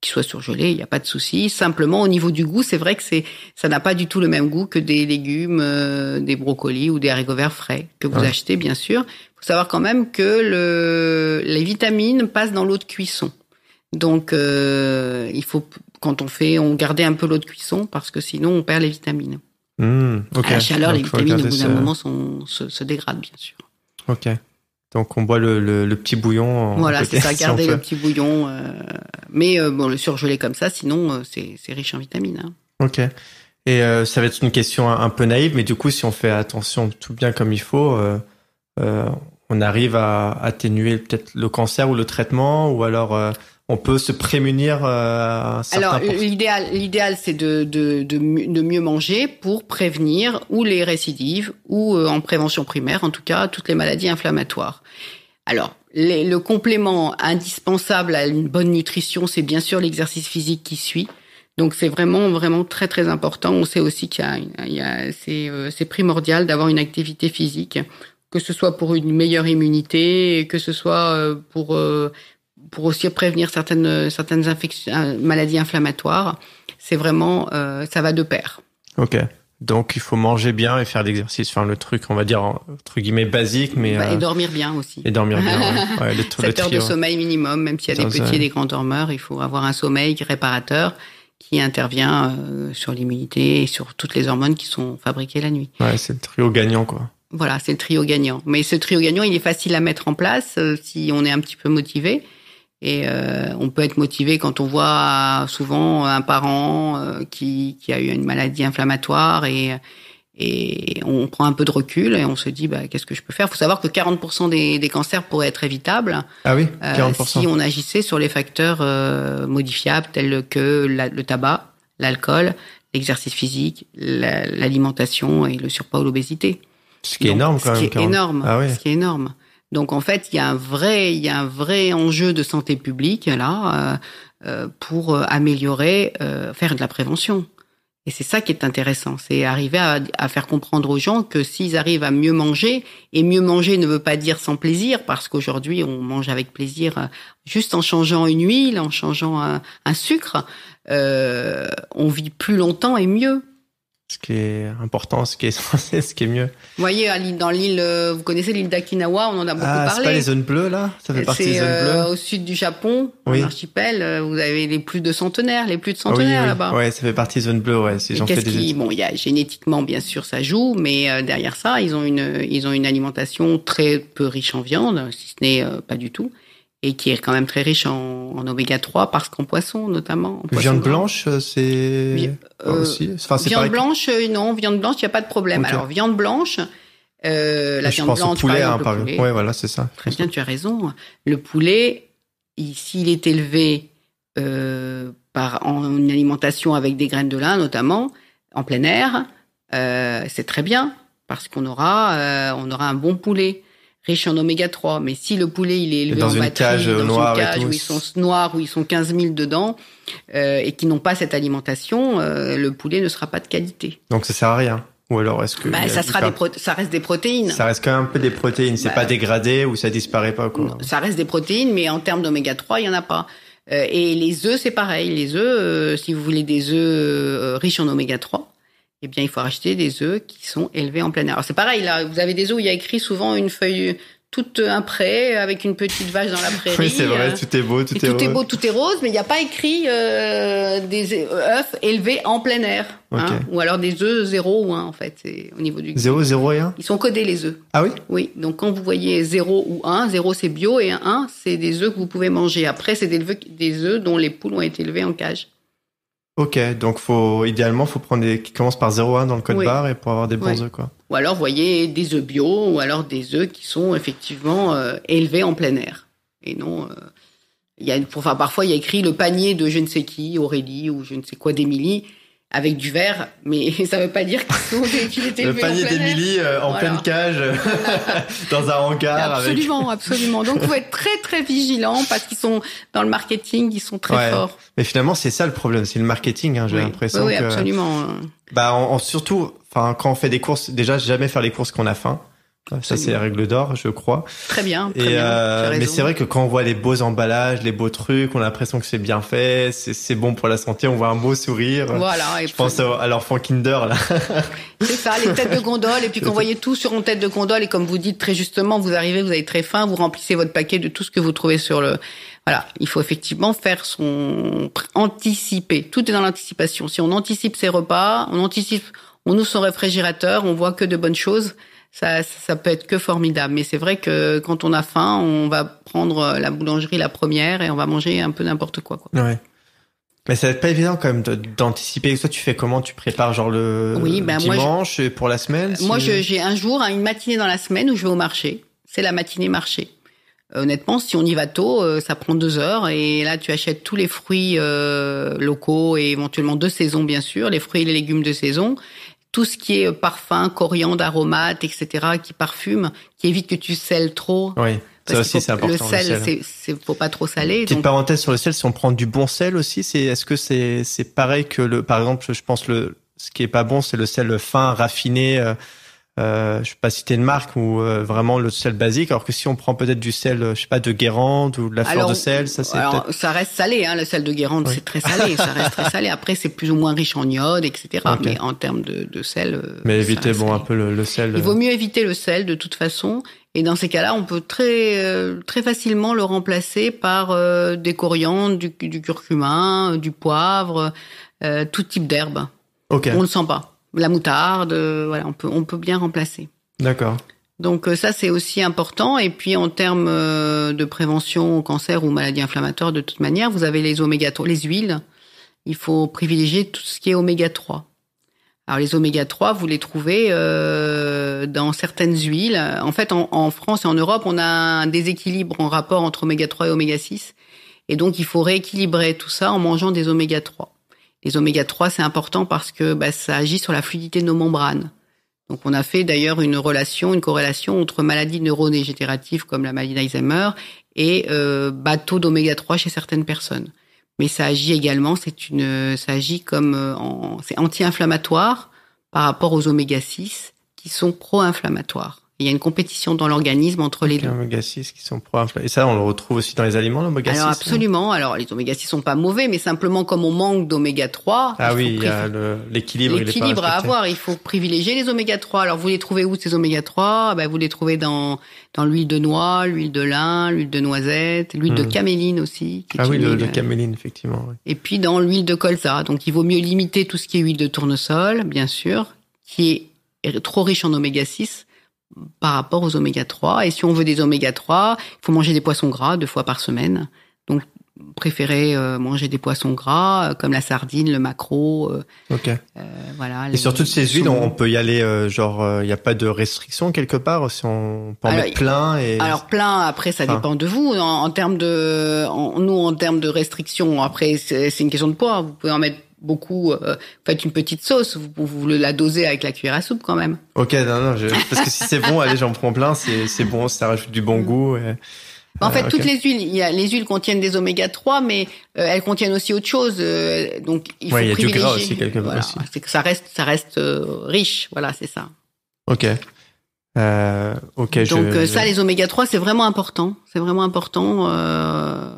qui soit surgelé, il n'y a pas de souci. Simplement, au niveau du goût, c'est vrai que c'est, ça n'a pas du tout le même goût que des légumes, euh, des brocolis ou des haricots verts frais que vous achetez, bien sûr. Il faut savoir quand même que les vitamines passent dans l'eau de cuisson. Donc, euh, il faut, quand on fait, on garder un peu l'eau de cuisson parce que sinon, on perd les vitamines. Hmm, à la chaleur, les vitamines, au bout d'un moment, se, se dégradent, bien sûr. Ok. Donc on boit le, le, petit bouillon. Voilà, c'est ça, *laughs* garder le petit bouillon. Euh, mais euh, bon, le surgeler comme ça, sinon euh, c'est riche en vitamines. Hein. Ok. Et ça va être une question un, peu naïve, mais du coup, si on fait attention tout bien comme il faut, on arrive à atténuer peut-être le cancer ou le traitement, ou alors on peut se prémunir euh, Alors l'idéal, l'idéal, c'est de, de, de, mieux manger pour prévenir ou les récidives ou euh, en prévention primaire, en tout cas toutes les maladies inflammatoires. Alors le complément indispensable à une bonne nutrition, c'est bien sûr l'exercice physique qui suit. Donc c'est vraiment vraiment très très important. On sait aussi qu'il y a, euh, c'est primordial d'avoir une activité physique, que ce soit pour une meilleure immunité, que ce soit euh, pour pour aussi prévenir certaines, certaines euh, maladies inflammatoires. C'est vraiment, euh, ça va de pair. Ok. Donc il faut manger bien et faire l'exercice, enfin le truc, on va dire entre guillemets basique, mais bah, et euh, dormir bien aussi. Et dormir bien. ouais. *laughs* le, le de sommeil minimum, même s'il y a des petits et des grands dormeurs, il faut avoir un sommeil réparateur qui intervient sur l'immunité et sur toutes les hormones qui sont fabriquées la nuit. Ouais, c'est le trio gagnant quoi. Voilà, c'est le trio gagnant. Mais ce trio gagnant, il est facile à mettre en place si on est un petit peu motivé. Et euh, on peut être motivé quand on voit euh, souvent euh, un parent qui, qui, a eu une maladie inflammatoire et, et on prend un peu de recul et on se dit bah, qu'est-ce que je peux faire Il faut savoir que 40% des, des, cancers pourraient être évitables ah oui, si on agissait sur les facteurs modifiables tels que le tabac, l'alcool, l'exercice physique, l'alimentation et le surpoids ou l'obésité. Ce qui est énorme quand énorme, ah Ce qui est énorme. Donc en fait, il y a un vrai, il y a un vrai enjeu de santé publique là euh, euh, pour euh, améliorer, faire de la prévention. Et c'est ça qui est intéressant, c'est arriver à, faire comprendre aux gens que s'ils arrivent à mieux manger, et mieux manger ne veut pas dire sans plaisir, parce qu'aujourd'hui on mange avec plaisir juste en changeant une huile, en changeant un, sucre, on vit plus longtemps et mieux ce qui est important, ce qui est *laughs* censé, ce qui est mieux. Vous voyez, dans l'île, euh, vous connaissez l'île d'Akinawa, on en a beaucoup ah, C'est pas les zones bleues, là Ça fait partie des zones euh, bleues Au sud du Japon, oui. archipel, euh, vous avez les plus de centenaires, les plus de ah centenaires là-bas. Ouais, ça fait partie des zones bleues, ouais. Si j'en Bon, il y a génétiquement, bien sûr, ça joue, mais derrière ça, ils ont, une, ils ont une alimentation très peu riche en viande, si ce n'est pas du tout et qui est quand même très riche en, en oméga 3 parce qu'en poisson notamment. En viande blanche, euh, c'est euh, aussi. viande blanche, euh, non, viande blanche, il n'y a pas de problème. Alors viande blanche. Euh, la viande blanche, poulet, hein, par exemple, hein, le poulet. voilà, c'est ça. Très bien, tu as raison. Le poulet, s'il est élevé euh, par en une alimentation avec des graines de lin, notamment en plein air, c'est très bien parce qu'on aura, on aura un bon poulet riche en oméga 3. Mais si le poulet il est élevé dans en une batterie, dans une cage où ils sont noirs, où ils sont 15 000 dedans, euh, et qui n'ont pas cette alimentation, euh, le poulet ne sera pas de qualité. Donc ça sert à rien. Ou alors est-ce que bah, ça sera des ça reste des protéines. Ça reste quand même un peu des protéines. C'est bah, pas dégradé ou ça disparaît pas quoi. ça reste des protéines, mais en termes d'oméga 3, il y en a pas. Euh, et les œufs, c'est pareil. Les œufs, si vous voulez des œufs riches en oméga 3, eh bien, il faut acheter des œufs qui sont élevés en plein air. Alors, c'est pareil, là, vous avez des œufs où il y a écrit souvent une feuille toute euh, un avec une petite vache dans la prairie. *laughs* Oui, c'est vrai, euh, tout est beau, tout, est, tout rose. est beau, tout est rose, mais il n'y a pas écrit euh, des œufs élevés en plein air. Hein, ou alors des œufs 0 ou 1, en fait, au niveau du... 0, 0 et 1 Ils sont codés, les œufs. Ah oui Oui, donc quand vous voyez 0 ou 1, 0 c'est bio et 1, c'est des œufs que vous pouvez manger. Après, c'est des œufs dont les poules ont été élevées en cage. Ok, donc faut idéalement faut prendre des qui commencent par 0,1 dans le code barre et pour avoir des bons œufs Ou alors voyez des œufs bio ou alors des œufs qui sont effectivement euh, élevés en plein air et non. Euh, il y a parfois il y a écrit le panier de je ne sais qui Aurélie ou je ne sais quoi d'Émilie avec du verre, mais *laughs* ça ne veut pas dire qu'il *laughs* était le panier d'Émilie euh, en pleine cage *laughs* dans un hangar. Absolument, absolument. Donc, faut être très très vigilant parce qu'ils sont dans le marketing, ils sont très forts. Mais finalement, c'est ça le problème, c'est le marketing. Hein, J'ai l'impression oui, oui, absolument. bah, surtout, enfin, quand on fait des courses, déjà jamais faire les courses qu'on a faim. Ça, c'est la règle d'or, je crois. Très bien. et, euh, mais c'est vrai que quand on voit les beaux emballages, les beaux trucs, on a l'impression que c'est bien fait, c'est bon pour la santé, on voit un beau sourire. Voilà. je pense à, l'enfant Kinder, là. *laughs* C'est ça, les têtes de gondole, et puis qu'on *laughs* voyait tout sur une tête de gondole, et comme vous dites très justement, vous arrivez, vous avez très faim, vous remplissez votre paquet de tout ce que vous trouvez sur le, voilà, il faut effectivement faire son anticiper. Tout est dans l'anticipation. Si on anticipe ses repas, on anticipe, on ouvre son réfrigérateur, on voit que de bonnes choses ça, ça peut être que formidable. Mais c'est vrai que quand on a faim, on va prendre la boulangerie la première et on va manger un peu n'importe quoi. Mais ça va pas évident quand même d'anticiper. Toi, tu fais comment Tu prépares genre le oui, ben, dimanche pour la semaine Moi, euh j'ai un jour, hein, une matinée dans la semaine où je vais au marché. C'est la matinée marché. Honnêtement, si on y va tôt, euh, ça prend deux heures et là tu achètes tous les fruits euh, locaux et éventuellement de saison bien sûr, les fruits et les légumes de saison tout ce qui est euh, parfum, coriandre, aromate, etc., qui parfume, qui évite que tu selles trop. Oui. ça aussi, c'est important. Le sel, il ne faut pas trop saler. Petite parenthèse sur le sel, si on prend du bon sel aussi, c'est, est-ce que c'est, pareil que le, par exemple, je pense le, ce qui est pas bon, c'est le sel fin, raffiné, euh, euh, je ne vais pas citer une marque ou euh, vraiment le sel basique alors que si on prend peut-être du sel euh, je sais pas de Guérande ou de la fleur de sel ça c'est ça reste salé hein, le sel de Guérande c'est très salé ça reste très salé après c'est plus ou moins riche en iode etc mais en termes de, sel mais éviter bon un peu le, sel il vaut mieux éviter le sel de toute façon et dans ces cas-là, on peut très très facilement le remplacer par des coriandres, du, du curcuma, du poivre, tout type d'herbe. On ne sent pas la moutarde, euh, voilà, on peut, on peut bien remplacer. D'accord. Donc euh, ça, c'est aussi important. Et puis en termes euh, de prévention au cancer ou maladie inflammatoires, de toute manière, vous avez les oméga 3, les huiles. Il faut privilégier tout ce qui est oméga 3. Alors les oméga 3, vous les trouvez dans certaines huiles. En fait, en, en, France et en Europe, on a un déséquilibre en rapport entre oméga 3 et oméga 6. Et donc, il faut rééquilibrer tout ça en mangeant des oméga 3. Les oméga 3, c'est important parce que bah, ça agit sur la fluidité de nos membranes. Donc on a fait d'ailleurs une relation, une corrélation entre maladies neurodégénératives comme la maladie d'Alzheimer et euh, bateau d'oméga 3 chez certaines personnes. Mais ça agit également, c'est une, ça agit comme euh, c'est anti-inflammatoire par rapport aux oméga 6 qui sont pro-inflammatoires il y a une compétition dans l'organisme entre les deux. oméga 6 qui sont pro Et ça, on le retrouve aussi dans les aliments, l'oméga 6 Alors hein absolument. Alors les oméga 6 sont pas mauvais, mais simplement comme on manque d'oméga 3. Ah oui, il y a l'équilibre. L'équilibre à avoir. Il faut privilégier les oméga 3. Alors vous les trouvez où ces oméga 3 ah ben, Vous les trouvez dans, dans l'huile de noix, l'huile de lin, l'huile de noisette, l'huile de hmm. caméline aussi. ah oui, l'huile de caméline, effectivement. Et puis dans l'huile de colza. Donc il vaut mieux limiter tout ce qui est huile de tournesol, bien sûr, qui est trop riche en oméga 6 par rapport aux oméga 3. Et si on veut des oméga 3, il faut manger des poissons gras deux fois par semaine. Donc, préférez euh, manger des poissons gras euh, comme la sardine, le maquereau. Euh, ok. voilà. Et sur toutes ces huiles, on, peut y aller, genre, il n'y a pas de restriction quelque part si on peut en mettre plein. Et... Alors plein, après, ça dépend de vous. En, termes de, nous, en termes de restriction, après, c'est une question de poids. Vous pouvez en mettre beaucoup. Euh, faites une petite sauce, vous, vous la dosez avec la cuillère à soupe quand même. Ok, non, non, parce que si c'est bon, allez, j'en prends plein, c'est bon, ça rajoute du bon mm. goût. En fait, euh, toutes les huiles, il y a, les huiles contiennent des oméga 3, mais euh, elles contiennent aussi autre chose. Euh, donc, il faut ça reste, ça reste riche. Voilà, c'est ça. Ok. Euh, Donc euh, ça, les oméga 3, c'est vraiment important. C'est vraiment important euh,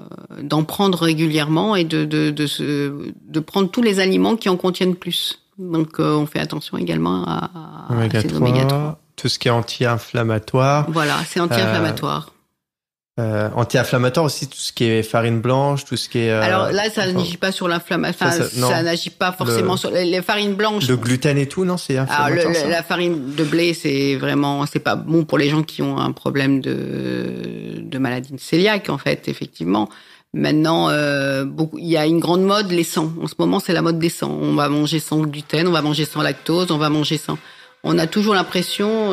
d'en prendre régulièrement et de, de, prendre tous les aliments qui en contiennent plus. Donc on fait attention également à, oméga 3. Tout ce qui est anti-inflammatoire. Voilà, c'est anti-inflammatoire. Euh, anti-inflammatoire aussi, tout ce qui est farine blanche, tout ce qui est. Euh, Alors là, ça n'agit pas sur l'inflammation. ça, n'agit pas forcément sur les, farines blanches. Le gluten et tout, non, c'est ah, la farine de blé, c'est vraiment, c'est pas bon pour les gens qui ont un problème de de maladie de cœliaque, en fait, effectivement. Maintenant, euh, il y a une grande mode les sangs. En ce moment, c'est la mode des sangs. On va manger sans gluten, on va manger sans lactose, on va manger sans. On a toujours l'impression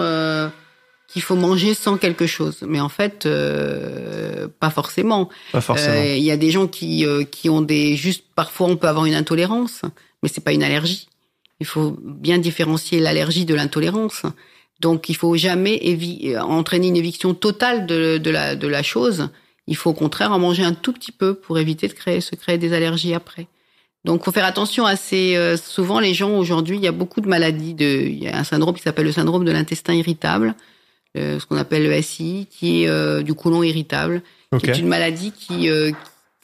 qu'il faut manger sans quelque chose. Mais en fait, euh, pas forcément. Euh, il y a des gens qui, euh, qui ont des... Juste, parfois, on peut avoir une intolérance, mais c'est pas une allergie. Il faut bien différencier l'allergie de l'intolérance. Donc, il faut jamais entraîner une éviction totale de, de, la, de la chose. Il faut au contraire en manger un tout petit peu pour éviter de créer, se créer des allergies après. Donc, faut faire attention assez ces. souvent, les gens aujourd'hui, il y a beaucoup de maladies. De, il y a un syndrome qui s'appelle le syndrome de l'intestin irritable, euh, ce qu'on appelle le SI, qui est euh, du côlon irritable, qui est une maladie qui, euh,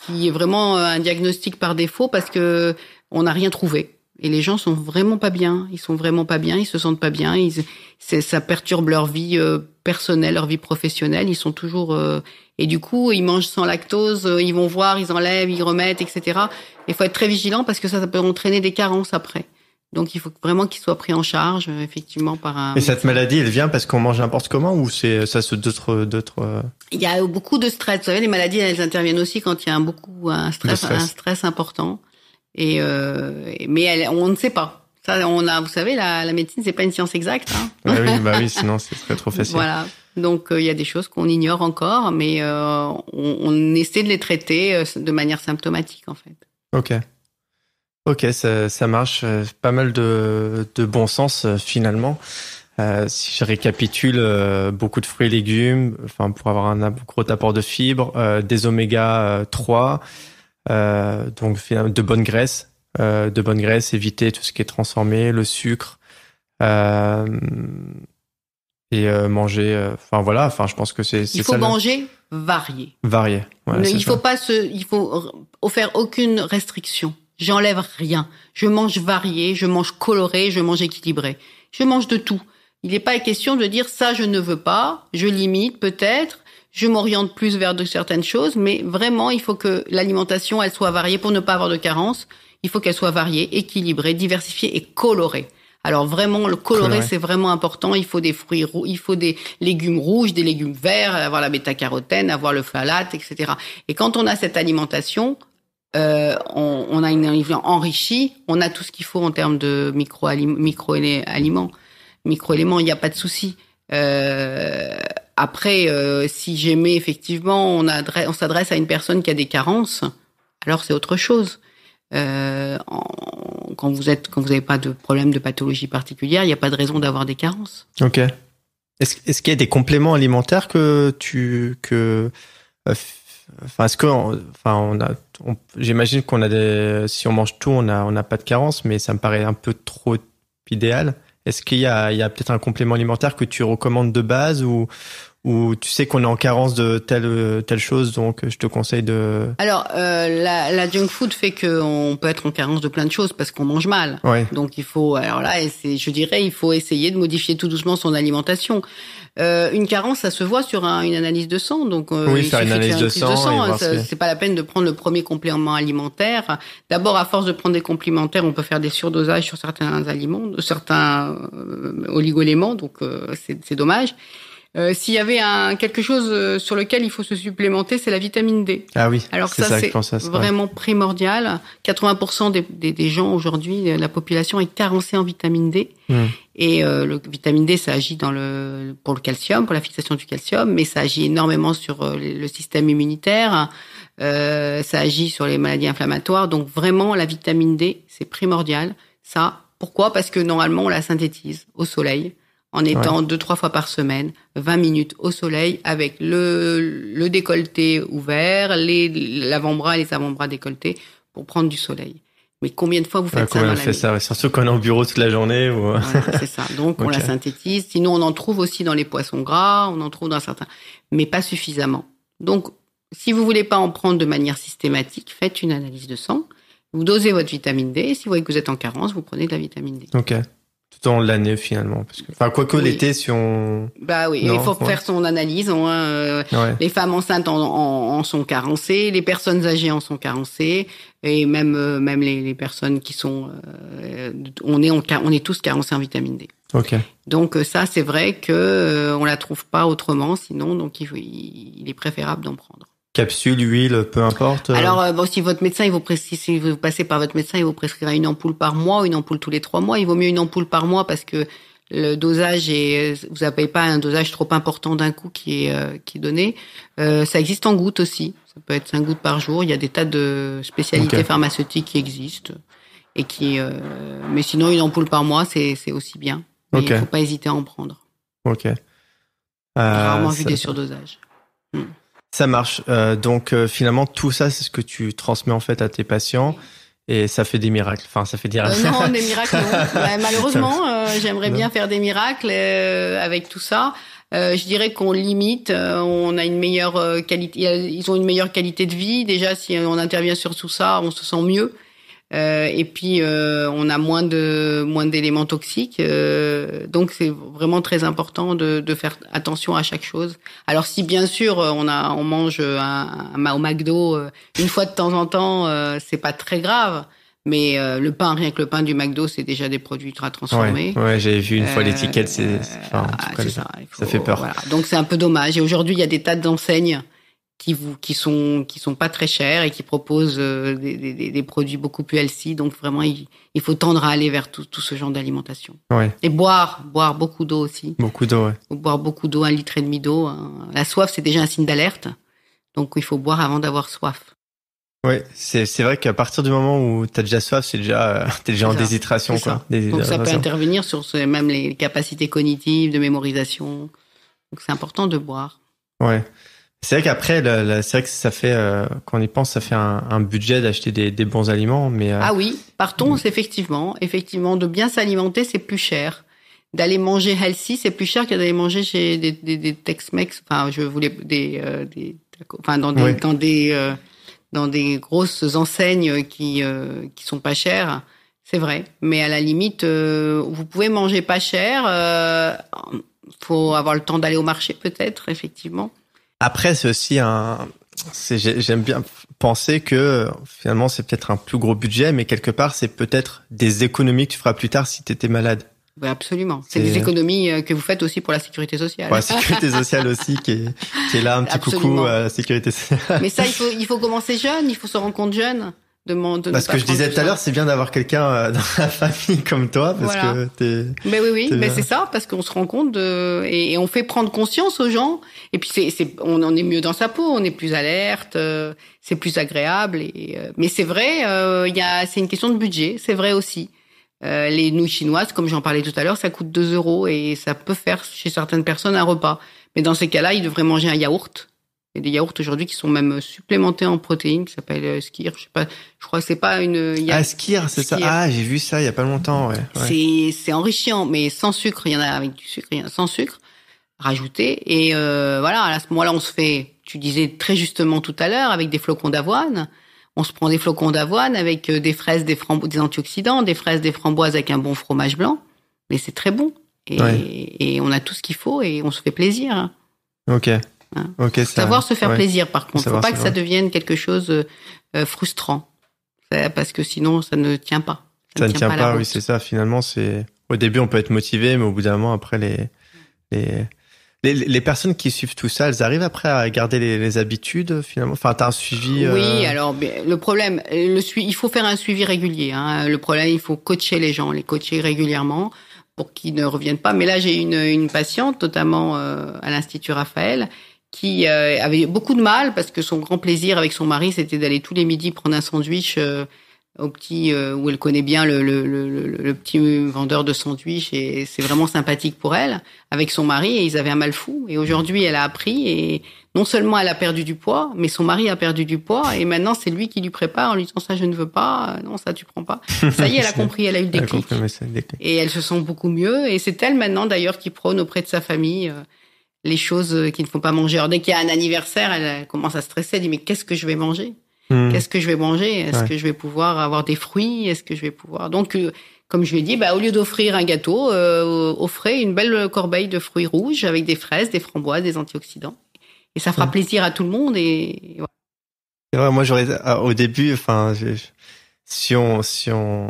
qui est vraiment un diagnostic par défaut parce que on n'a rien trouvé. Et les gens sont vraiment pas bien. Ils sont vraiment pas bien. Ils se sentent pas bien. Ils, ça perturbe leur vie personnelle, leur vie professionnelle. Ils sont toujours et du coup ils mangent sans lactose. ils vont voir, ils enlèvent, ils remettent, etc. Il faut être très vigilant parce que ça, ça peut entraîner des carences après. Donc il faut vraiment qu'il soit pris en charge euh, effectivement par un. Et cette maladie, elle vient parce qu'on mange n'importe comment ou c'est ça se d'autres d'autres. Euh il y a beaucoup de stress. Vous savez, les maladies elles interviennent aussi quand il y a un beaucoup un stress, un stress important. Et euh, mais on ne sait pas. Ça, on a, vous savez, la, la médecine, c'est pas une science exacte. Hein. Bah oui, bah oui, *laughs* sinon ce serait trop facile. Voilà. Donc il y a des choses qu'on ignore encore, mais on, on, essaie de les traiter de manière symptomatique en fait. Ok. Ok, ça, ça marche. Euh, pas mal de, de bon sens euh, finalement. Euh, si je récapitule, beaucoup de fruits et légumes, enfin pour avoir un gros apport de fibres, des oméga 3, donc de bonnes graisses, de bonnes graisses, éviter tout ce qui est transformé, le sucre et manger. Enfin voilà, enfin je pense que c'est. Il faut manger varié. Varié. Voilà, il faut pas se, il faut faire aucune restriction. J'enlève rien. Je mange varié, je mange coloré, je mange équilibré. Je mange de tout. Il n'est pas question de dire ça je ne veux pas, je limite peut-être, je m'oriente plus vers de certaines choses, mais vraiment il faut que l'alimentation elle soit variée pour ne pas avoir de carence. Il faut qu'elle soit variée, équilibrée, diversifiée et colorée. Alors vraiment, le coloré, c'est vraiment important. Il faut des fruits roux, il faut des légumes rouges, des légumes verts, avoir la bêta-carotène, avoir le phallate, etc. Et quand on a cette alimentation, euh, on, a une alimentation enrichie, on a tout ce qu'il faut en termes de micro-aliments, micro aliments micro éléments il n'y a pas de souci. Euh, après, euh, si j'aimais effectivement, on, s'adresse à une personne qui a des carences, alors c'est autre chose. quand vous n'avez pas de problème de pathologie particulière, il n'y a pas de raison d'avoir des carences. Ok. Est-ce qu'il y a des compléments alimentaires que tu que Enfin, ce que, enfin, on a, j'imagine qu'on a des, si on mange tout, on n'a on pas de carence, mais ça me paraît un peu trop idéal. Est-ce qu'il y a, il y a peut-être un complément alimentaire que tu recommandes de base ou, ou tu sais qu'on est en carence de telle telle chose, donc je te conseille de. Alors euh, la, la, junk food fait qu'on peut être en carence de plein de choses parce qu'on mange mal. Donc il faut alors là, je dirais, il faut essayer de modifier tout doucement son alimentation. Euh, une carence, ça se voit sur une analyse de sang. Donc euh, oui, faire une analyse de, sang, c'est pas la peine de prendre le premier complément alimentaire. D'abord, à force de prendre des complémentaires, on peut faire des surdosages sur certains aliments, certains euh, oligoéléments, donc c'est dommage. Euh, s'il y avait quelque chose euh, sur lequel il faut se supplémenter, c'est la vitamine D. Ah oui. Alors ça, c'est vraiment primordial. 80% des, des, gens aujourd'hui, euh, la population est carencée en vitamine D. Hmm. Et la le vitamine D, ça agit dans le, pour le calcium, pour la fixation du calcium, mais ça agit énormément sur le système immunitaire. ça agit sur les maladies inflammatoires. Donc vraiment, la vitamine D, c'est primordial. Ça, pourquoi Parce que normalement, on la synthétise au soleil en étant deux, trois fois par semaine, 20 minutes au soleil avec le, décolleté ouvert, l'avant-bras et les avant-bras décolletés pour prendre du soleil. Mais combien de fois vous faites ça dans la ça, Surtout est au bureau toute la journée. Ou... *laughs* c'est ça. Donc, on la synthétise. Sinon, on en trouve aussi dans les poissons gras, on en trouve dans certains, mais pas suffisamment. Donc, si vous voulez pas en prendre de manière systématique, faites une analyse de sang. Vous dosez votre vitamine D. Et si vous voyez que vous êtes en carence, vous prenez de la vitamine D. OK dans l'année finalement parce que enfin quoique l'été si on bah oui il faut faire son analyse hein, euh, les femmes enceintes en, sont carencées les personnes âgées en sont carencées et même euh, même les, personnes qui sont euh, on est on est tous carencés en vitamine D ok donc ça c'est vrai que on la trouve pas autrement sinon donc il est préférable d'en prendre capsule, huile, peu importe. Euh. Alors, euh, si votre médecin, il vous si vous passez par votre médecin, il vous prescrira une ampoule par mois, ou une ampoule tous les trois mois. Il vaut mieux une ampoule par mois parce que le dosage et vous n'avez pas un dosage trop important d'un coup qui est euh, qui donné. ça existe en gouttes aussi. Ça peut être cinq gouttes par jour. Il y a des tas de spécialités pharmaceutiques qui existent et qui. mais sinon, une ampoule par mois, c'est aussi bien. Il ne faut pas hésiter à en prendre. Ok. J'ai rarement vu des surdosages. Hmm. Ça marche. Euh, donc euh, finalement, tout ça, c'est ce que tu transmets en fait à tes patients. Et ça fait des miracles. Enfin, ça fait des miracles. Euh, *laughs* non, des miracles. malheureusement, *laughs* j'aimerais bien faire des miracles avec tout ça. je dirais qu'on limite. on a une meilleure qualité. Ils ont une meilleure qualité de vie. Déjà, si on intervient sur tout ça, on se sent mieux. Euh, et puis euh, on a moins de moins d'éléments toxiques, euh, donc c'est vraiment très important de, de, faire attention à chaque chose. Alors si bien sûr euh, on a on mange un, un au McDo euh, une fois de temps en temps, euh, c'est pas très grave. Mais le pain, rien que le pain du McDo, c'est déjà des produits ultra transformés. Ouais, ouais j'avais vu une fois l'étiquette, c'est enfin, ah, ça, ça, fait peur. Donc c'est un peu dommage. Et aujourd'hui, il y a des tas d'enseignes qui vous qui sont qui sont pas très chers et qui proposent euh, des, des, produits beaucoup plus healthy. Donc vraiment, il, faut tendre à aller vers tout, ce genre d'alimentation. Et boire, boire beaucoup d'eau aussi. Beaucoup d'eau, oui. boire beaucoup d'eau, un litre et demi d'eau. Hein. La soif, c'est déjà un signe d'alerte. Donc il faut boire avant d'avoir soif. Oui, c'est vrai qu'à partir du moment où tu as déjà soif, c'est déjà euh, déjà en déshydratation quoi. Donc ça peut intervenir sur même les capacités cognitives, de mémorisation. Donc c'est important de boire. Ouais. C'est vrai qu'après, c'est ça fait, euh, quand on y pense, ça fait un, budget d'acheter des, bons aliments. Mais euh, ah oui, partons effectivement, effectivement, de bien s'alimenter, c'est plus cher. D'aller manger healthy, c'est plus cher que d'aller manger chez des, des, Tex-Mex. Enfin, je voulais des, euh, dans des, des, grosses enseignes qui qui sont pas chères. C'est vrai, mais à la limite, vous pouvez manger pas cher. faut avoir le temps d'aller au marché, peut-être, effectivement. Après, c'est aussi un. J'aime bien penser que finalement, c'est peut-être un plus gros budget, mais quelque part, c'est peut-être des économies que tu feras plus tard si tu étais malade. absolument. C'est des économies euh, que vous faites aussi pour la sécurité sociale. la sécurité sociale aussi, qui est, là, un petit coucou à la sécurité sociale. Mais ça, il faut, il faut commencer jeune, il faut se rendre compte jeune de, Parce que je disais tout à l'heure, c'est bien d'avoir quelqu'un euh, *laughs* dans la famille comme toi, parce que t'es. Mais ben oui, oui, mais ben c'est ça, parce qu'on se rend compte et, on fait prendre conscience aux gens. Et puis c'est, c'est, on en est mieux dans sa peau, on est plus alerte, euh, c'est plus agréable. Et, euh, mais c'est vrai, il y a, c'est une question de budget, c'est vrai aussi. les nouilles chinoises, comme j'en parlais tout à l'heure, ça coûte 2 euros et ça peut faire chez certaines personnes un repas. Mais dans ces cas-là, ils devraient manger un yaourt il y a des yaourts aujourd'hui qui sont même supplémentés en protéines, qui s'appellent euh, skir. Je sais pas, je crois que c'est pas une. Ah, skir, c'est ça. Ah, j'ai vu ça il y a pas longtemps. Ouais. C'est enrichissant, mais sans sucre. Il y en a avec du sucre, il y en a sans sucre rajouté. Et euh, voilà, à ce moment-là, on se fait. Tu disais très justement tout à l'heure avec des flocons d'avoine. On se prend des flocons d'avoine avec euh, des fraises, des framboises, des antioxydants, des fraises, des framboises avec un bon fromage blanc. Mais c'est très bon. Et, et, on a tout ce qu'il faut et on se fait plaisir. Ok. Hein. savoir se faire plaisir, par contre. Faut pas que ça devienne quelque chose euh, euh, frustrant, parce que sinon ça ne tient pas. Ça, ne tient, pas, oui, c'est ça. Finalement, c'est au début on peut être motivé, mais au bout d'un moment, après les les les, personnes qui suivent tout ça, elles arrivent après à garder les, habitudes finalement. Enfin, t'as un suivi. Oui, euh, alors le problème, le il faut faire un suivi régulier. Hein. Le problème, il faut coacher les gens, les coacher régulièrement pour qu'ils ne reviennent pas. Mais là, j'ai une, une patiente, notamment à l'institut Raphaël, qui euh, avait beaucoup de mal parce que son grand plaisir avec son mari, c'était d'aller tous les midis prendre un sandwich euh, au petit euh, où elle connaît bien le, le, le, le petit vendeur de sandwich et c'est vraiment sympathique pour elle avec son mari et ils avaient un mal fou et aujourd'hui elle a appris et non seulement elle a perdu du poids mais son mari a perdu du poids et maintenant c'est lui qui lui prépare en lui disant ça je ne veux pas non ça tu prends pas *laughs* ça y est elle a compris elle a eu le déclic, et elle se sent beaucoup mieux et c'est elle maintenant d'ailleurs qui prône auprès de sa famille les choses euh, qui ne font pas manger. dès qu'il y a un anniversaire, elle, commence à stresser. Elle dit, mais qu'est-ce que je vais manger? Hmm. Qu'est-ce que je vais manger? Est-ce que je vais pouvoir avoir des fruits? Est-ce que je vais pouvoir? Donc, euh, comme je lui ai dit, bah, au lieu d'offrir un gâteau, euh, offrez une belle corbeille de fruits rouges avec des fraises, des framboises, des antioxydants. Et ça fera hmm. plaisir à tout le monde. Et, moi, j'aurais, au début, enfin, si on, si on,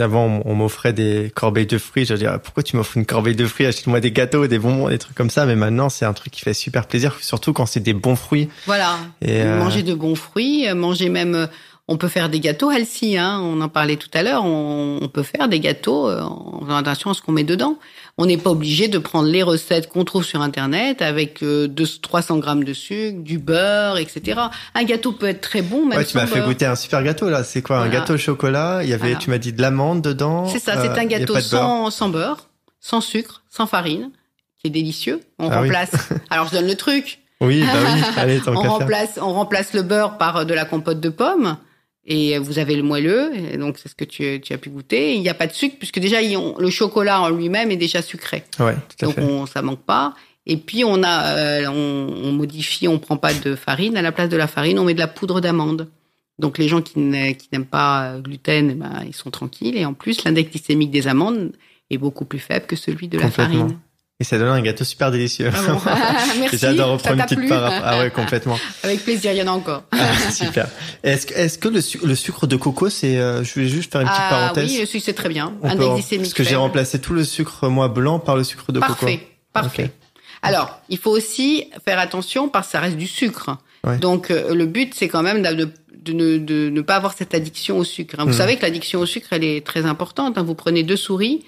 avant on m'offrait des corbeilles de fruits, je dirais pourquoi tu m'offres une corbeille de fruits, achète-moi des gâteaux, des bonbons, des trucs comme ça. Mais maintenant, c'est un truc qui fait super plaisir, surtout quand c'est des bons fruits. Voilà. Et euh, Manger de bons fruits, euh, manger même. Euh, on peut faire des gâteaux healthy, hein. on en parlait tout à l'heure. On, on, peut faire des gâteaux en faisant attention à ce qu'on met dedans. On n'est pas obligé de prendre les recettes qu'on trouve sur Internet avec euh, 300 grammes de sucre, du beurre, etc. Un gâteau peut être très bon. Même ouais, tu m'as fait goûter un super gâteau là. C'est quoi un gâteau au chocolat Il y avait, tu m'as dit de l'amande dedans. C'est ça. c'est un euh, gâteau sans beurre. sans sucre, sans farine, qui est délicieux. On ah remplace. *laughs* Alors je donne le truc. Oui, bah oui. *laughs* Allez, on remplace, on remplace le beurre par euh, de la compote de pommes. Et vous avez le moelleux, donc c'est ce que tu, as pu goûter. Il n'y a pas de sucre, puisque déjà le chocolat en lui-même est déjà sucré. donc On, ça manque pas. Et puis on a, euh, on, on, modifie, on prend pas de farine. À la place de la farine, on met de la poudre d'amande. Donc les gens qui n'aiment pas euh, gluten, eh ben, ils sont tranquilles. Et en plus, l'index glycémique des amandes est beaucoup plus faible que celui de la farine. Et ça donne un gâteau super délicieux. Ah *laughs* ah, merci. J'adore reprendre une petite part. Ah ouais, complètement. *laughs* Avec plaisir, il y en a encore. Ah, super. Est-ce que, est-ce que le, sucre de coco, c'est, euh, je vais juste faire une petite ah, parenthèse. Oui, c'est très bien. On parce que j'ai remplacé tout le sucre, moi, blanc par le sucre de coco. Parfait. Parfait. Alors, il faut aussi faire attention parce que ça reste du sucre. Donc, euh, le but, c'est quand même de ne, pas avoir cette addiction au sucre. Hein. Vous hmm. savez que l'addiction au sucre, elle est très importante. Hein. Vous prenez deux souris,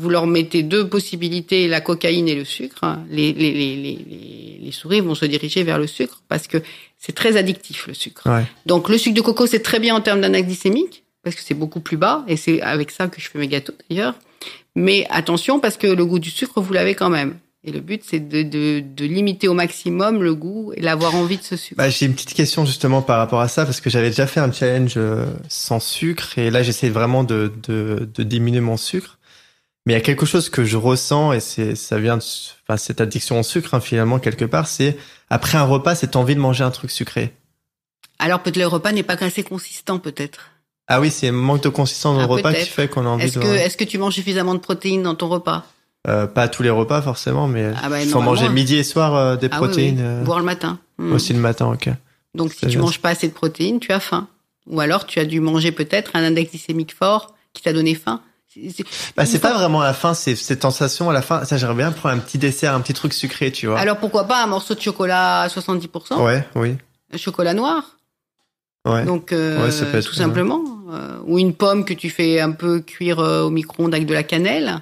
vous leur mettez deux possibilités, la cocaïne et le sucre, hein. les, les, souris vont se diriger vers le sucre parce que c'est très addictif le sucre. Donc le sucre de coco, c'est très bien en termes d'anaglycémique parce que c'est beaucoup plus bas et c'est avec ça que je fais mes gâteaux d'ailleurs. Mais attention parce que le goût du sucre, vous l'avez quand même. Et le but, c'est de, limiter au maximum le goût et l'avoir envie de ce sucre. Bah, j'ai une petite question justement par rapport à ça, parce que j'avais déjà fait un challenge euh, sans sucre, et là j'essaie vraiment de diminuer mon sucre. Mais il y a quelque chose que je ressens et c'est ça vient de enfin, cette addiction au sucre hein, finalement quelque part, c'est après un repas, c'est envie de manger un truc sucré. Alors peut-être le repas n'est pas assez consistant peut-être. Ah oui, c'est manque de consistance dans le ah, repas qui fait qu'on a envie est-ce de. Que, est-ce que tu manges suffisamment de protéines dans ton repas euh, Pas tous les repas forcément, mais ah bah, faut manger hein. midi et soir euh, des ah protéines. Euh, boire le matin. Hmm. Aussi le matin, ok. Donc si tu manges pas assez de protéines, tu as faim. Ou alors tu as dû manger peut-être un index glycémique fort qui t'a donné faim c'est bah, pas vraiment la fin, c'est cette sensation à la fin. Ça, j'aimerais bien prendre un petit dessert, un petit truc sucré, tu vois. Alors pourquoi pas un morceau de chocolat à 70% Ouais, oui. Un chocolat noir. Ouais. Donc, euh, tout simplement. Euh, ou une pomme que tu fais un peu cuire euh, au micro-ondes avec de la cannelle.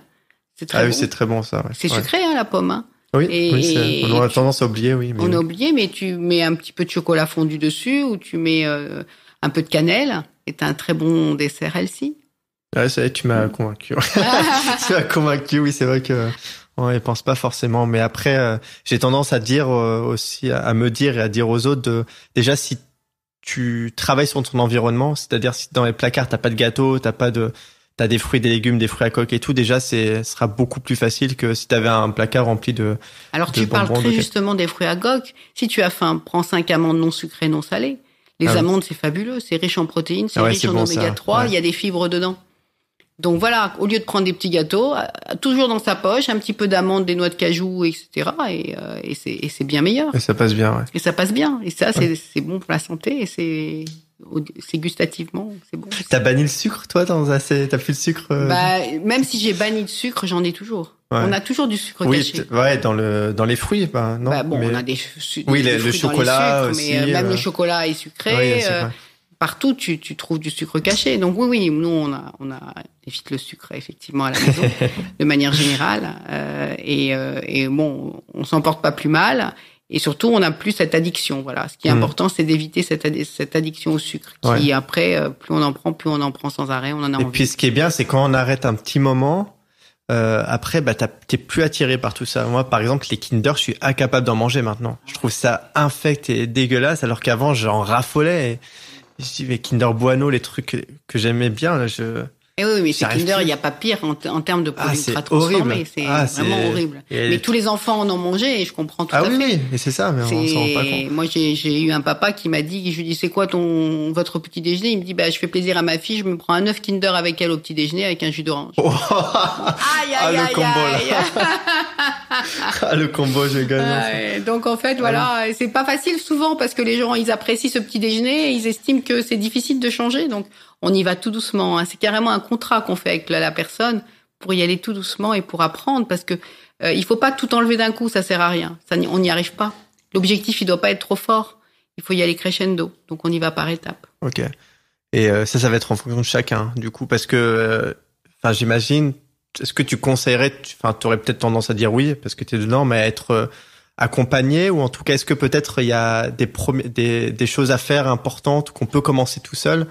C'est très ah bon. oui, c'est très bon ça. C'est sucré, hein, la pomme. Hein. Oui, on aurait tendance à oublier, oui. on a oublié, mais tu mets un petit peu de chocolat fondu dessus ou tu mets euh, un peu de cannelle. et est un très bon dessert healthy. Ouais, ah, ça, tu m'as mm. convaincu. *laughs* tu m'as convaincu, oui, c'est vrai que on y pense pas forcément. Mais après, euh, j'ai tendance à dire euh, aussi, à, me dire et à dire aux autres, de, déjà, si tu travailles sur ton environnement, c'est-à-dire si dans les placards, t'as pas de gâteau, t'as pas de... T'as des fruits, des légumes, des fruits à coque et tout. Déjà, c'est sera beaucoup plus facile que si t'avais un placard rempli de. Alors tu parles très justement des fruits à coque. Si tu as faim, prends cinq amandes non sucrées, non salées. Les ah amandes, c'est fabuleux, c'est riche en protéines, c'est ah riche en oméga 3. Il y a des fibres dedans. Donc voilà, au lieu de prendre des petits gâteaux, euh, toujours dans sa poche, un petit peu d'amande, des noix de cajou, etc. Et, euh, et c'est bien meilleur. Et ça passe bien, ouais. Et ça passe bien. Et ça, c'est bon pour la santé et c'est c'est gustativement, c'est bon. T'as banni le sucre, toi, dans T'as plus le sucre euh, bah, Même si j'ai banni le sucre, j'en ai toujours. On a toujours du sucre oui, Ouais, dans le dans les fruits, bah, non. Bah, bon, on a des, oui, le, chocolat aussi, mais même le chocolat est sucré partout tu, tu, trouves du sucre caché. Donc oui, oui, nous on, a, on a, évite le sucre effectivement à la maison *laughs* de manière générale. Euh, et, euh, et, bon, on s'en porte pas plus mal. Et surtout, on n'a plus cette addiction. Voilà, ce qui est mm. important, c'est d'éviter cette, cette addiction au sucre, qui après, euh, plus on en prend, plus on en prend sans arrêt, on en a et envie. Et puis ce qui est bien, c'est quand on arrête un petit moment, euh, après, bah, t'es plus attiré par tout ça. Moi, par exemple, les Kinder, je suis incapable d'en manger maintenant. Je trouve ça infect et dégueulasse, alors qu'avant, j'en raffolais. Et je dis, mais Kinder Bueno, les trucs que, que j'aimais bien, là, je, et eh oui, mais chez Kinder, il n'y a pas pire en, termes de ah, produits ah, transformés. C'est vraiment horrible. Et... Mais tous les enfants en ont mangé et je comprends tout ah à fait. Ah oui, mais c'est ça, mais on s'en rend pas compte. Moi, j'ai eu un papa qui m'a dit, je lui dis, c'est quoi ton votre petit déjeuner Il me dit, bah, je fais plaisir à ma fille, je me prends un œuf Kinder avec elle au petit déjeuner avec un jus d'orange. Oh. aïe, ah, aïe, le combo, aïe, *laughs* ah, le combo, j'ai gagné. donc en fait, voilà, c'est pas facile souvent parce que les gens, ils apprécient ce petit déjeuner, ils estiment que c'est difficile de changer. Donc on y va tout doucement. Hein. C'est carrément un contrat qu'on fait avec la, personne pour y aller tout doucement et pour apprendre, parce que ne euh, il faut pas tout enlever d'un coup, ça sert à rien. Ça, on n'y arrive pas. L'objectif, il doit pas être trop fort. Il faut y aller crescendo. Donc on y va par étapes. Ok. Et euh, ça, ça va être en fonction de chacun, du coup, parce que, euh, enfin, j'imagine. Est-ce que tu conseillerais, enfin, tu aurais peut-être tendance à dire oui parce que tu es dedans, mais à être accompagné ou en tout cas est-ce que peut-être il y a des choses à faire importantes qu'on peut commencer tout seul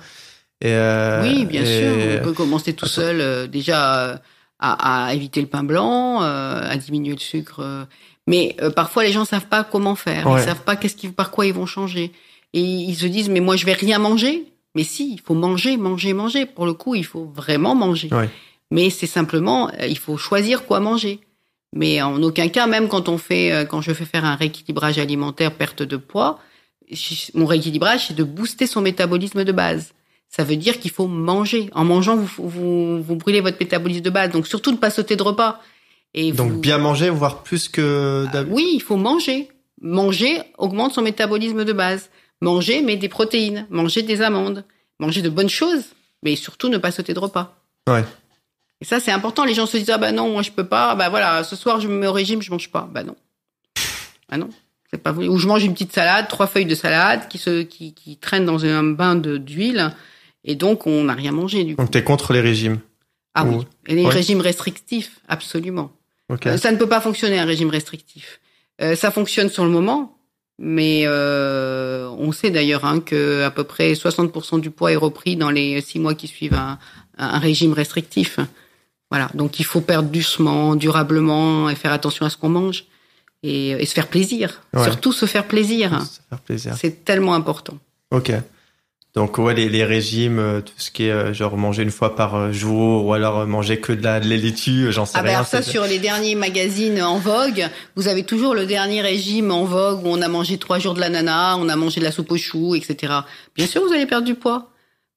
euh, oui, bien sûr, on peut commencer tout seul euh, déjà euh, à, éviter le pain blanc, à diminuer le sucre. Mais parfois, les gens savent pas comment faire, ils ils savent pas qu'est-ce qui, par quoi ils vont changer, et ils se disent mais moi je vais rien manger. Mais si, il faut manger, manger, manger. Pour le coup, il faut vraiment manger. Mais c'est simplement, il faut choisir quoi manger. Mais en aucun cas, même quand on fait, quand je fais faire un rééquilibrage alimentaire, perte de poids, mon rééquilibrage, c'est de booster son métabolisme de base ça veut dire qu'il faut manger. En mangeant, vous, vous, vous, brûlez votre métabolisme de base. Donc surtout ne pas sauter de repas. Et Donc bien manger, voire plus que ah Oui, il faut manger. Manger augmente son métabolisme de base. Manger, mais des protéines. Manger des amandes. Manger de bonnes choses, mais surtout ne pas sauter de repas. Ouais. Et ça, c'est important. Les gens se disent, ah ben non, moi je peux pas. Ah bah voilà, ce soir je me mets au régime, je mange pas. Bah non. Ben non. C'est pas voulu. Ou je mange une petite salade, trois feuilles de salade qui se, qui, qui traînent dans un bain de, d'huile et donc, on n'a rien mangé du coup. Donc, tu es contre les régimes Ah oui, les régimes restrictifs, absolument. Euh, ça ne peut pas fonctionner, un régime restrictif. Euh, ça fonctionne sur le moment, mais euh, on sait d'ailleurs hein, qu'à peu près 60% du poids est repris dans les six mois qui suivent un, régime restrictif. Voilà, donc il faut perdre doucement, durablement, et faire attention à ce qu'on mange. Et, et, se faire plaisir. Surtout se faire plaisir. Se faire plaisir. C'est tellement important. Ok. Donc ouais, les, régimes, euh, tout ce qui est euh, genre manger une fois par euh, jour ou alors manger que de la de laitue, j'en sais ah ben rien. ça, sur les derniers magazines en vogue, vous avez toujours le dernier régime en vogue où on a mangé trois jours de l'ananas, on a mangé de la soupe aux choux, etc. Bien sûr, vous allez perdre du poids.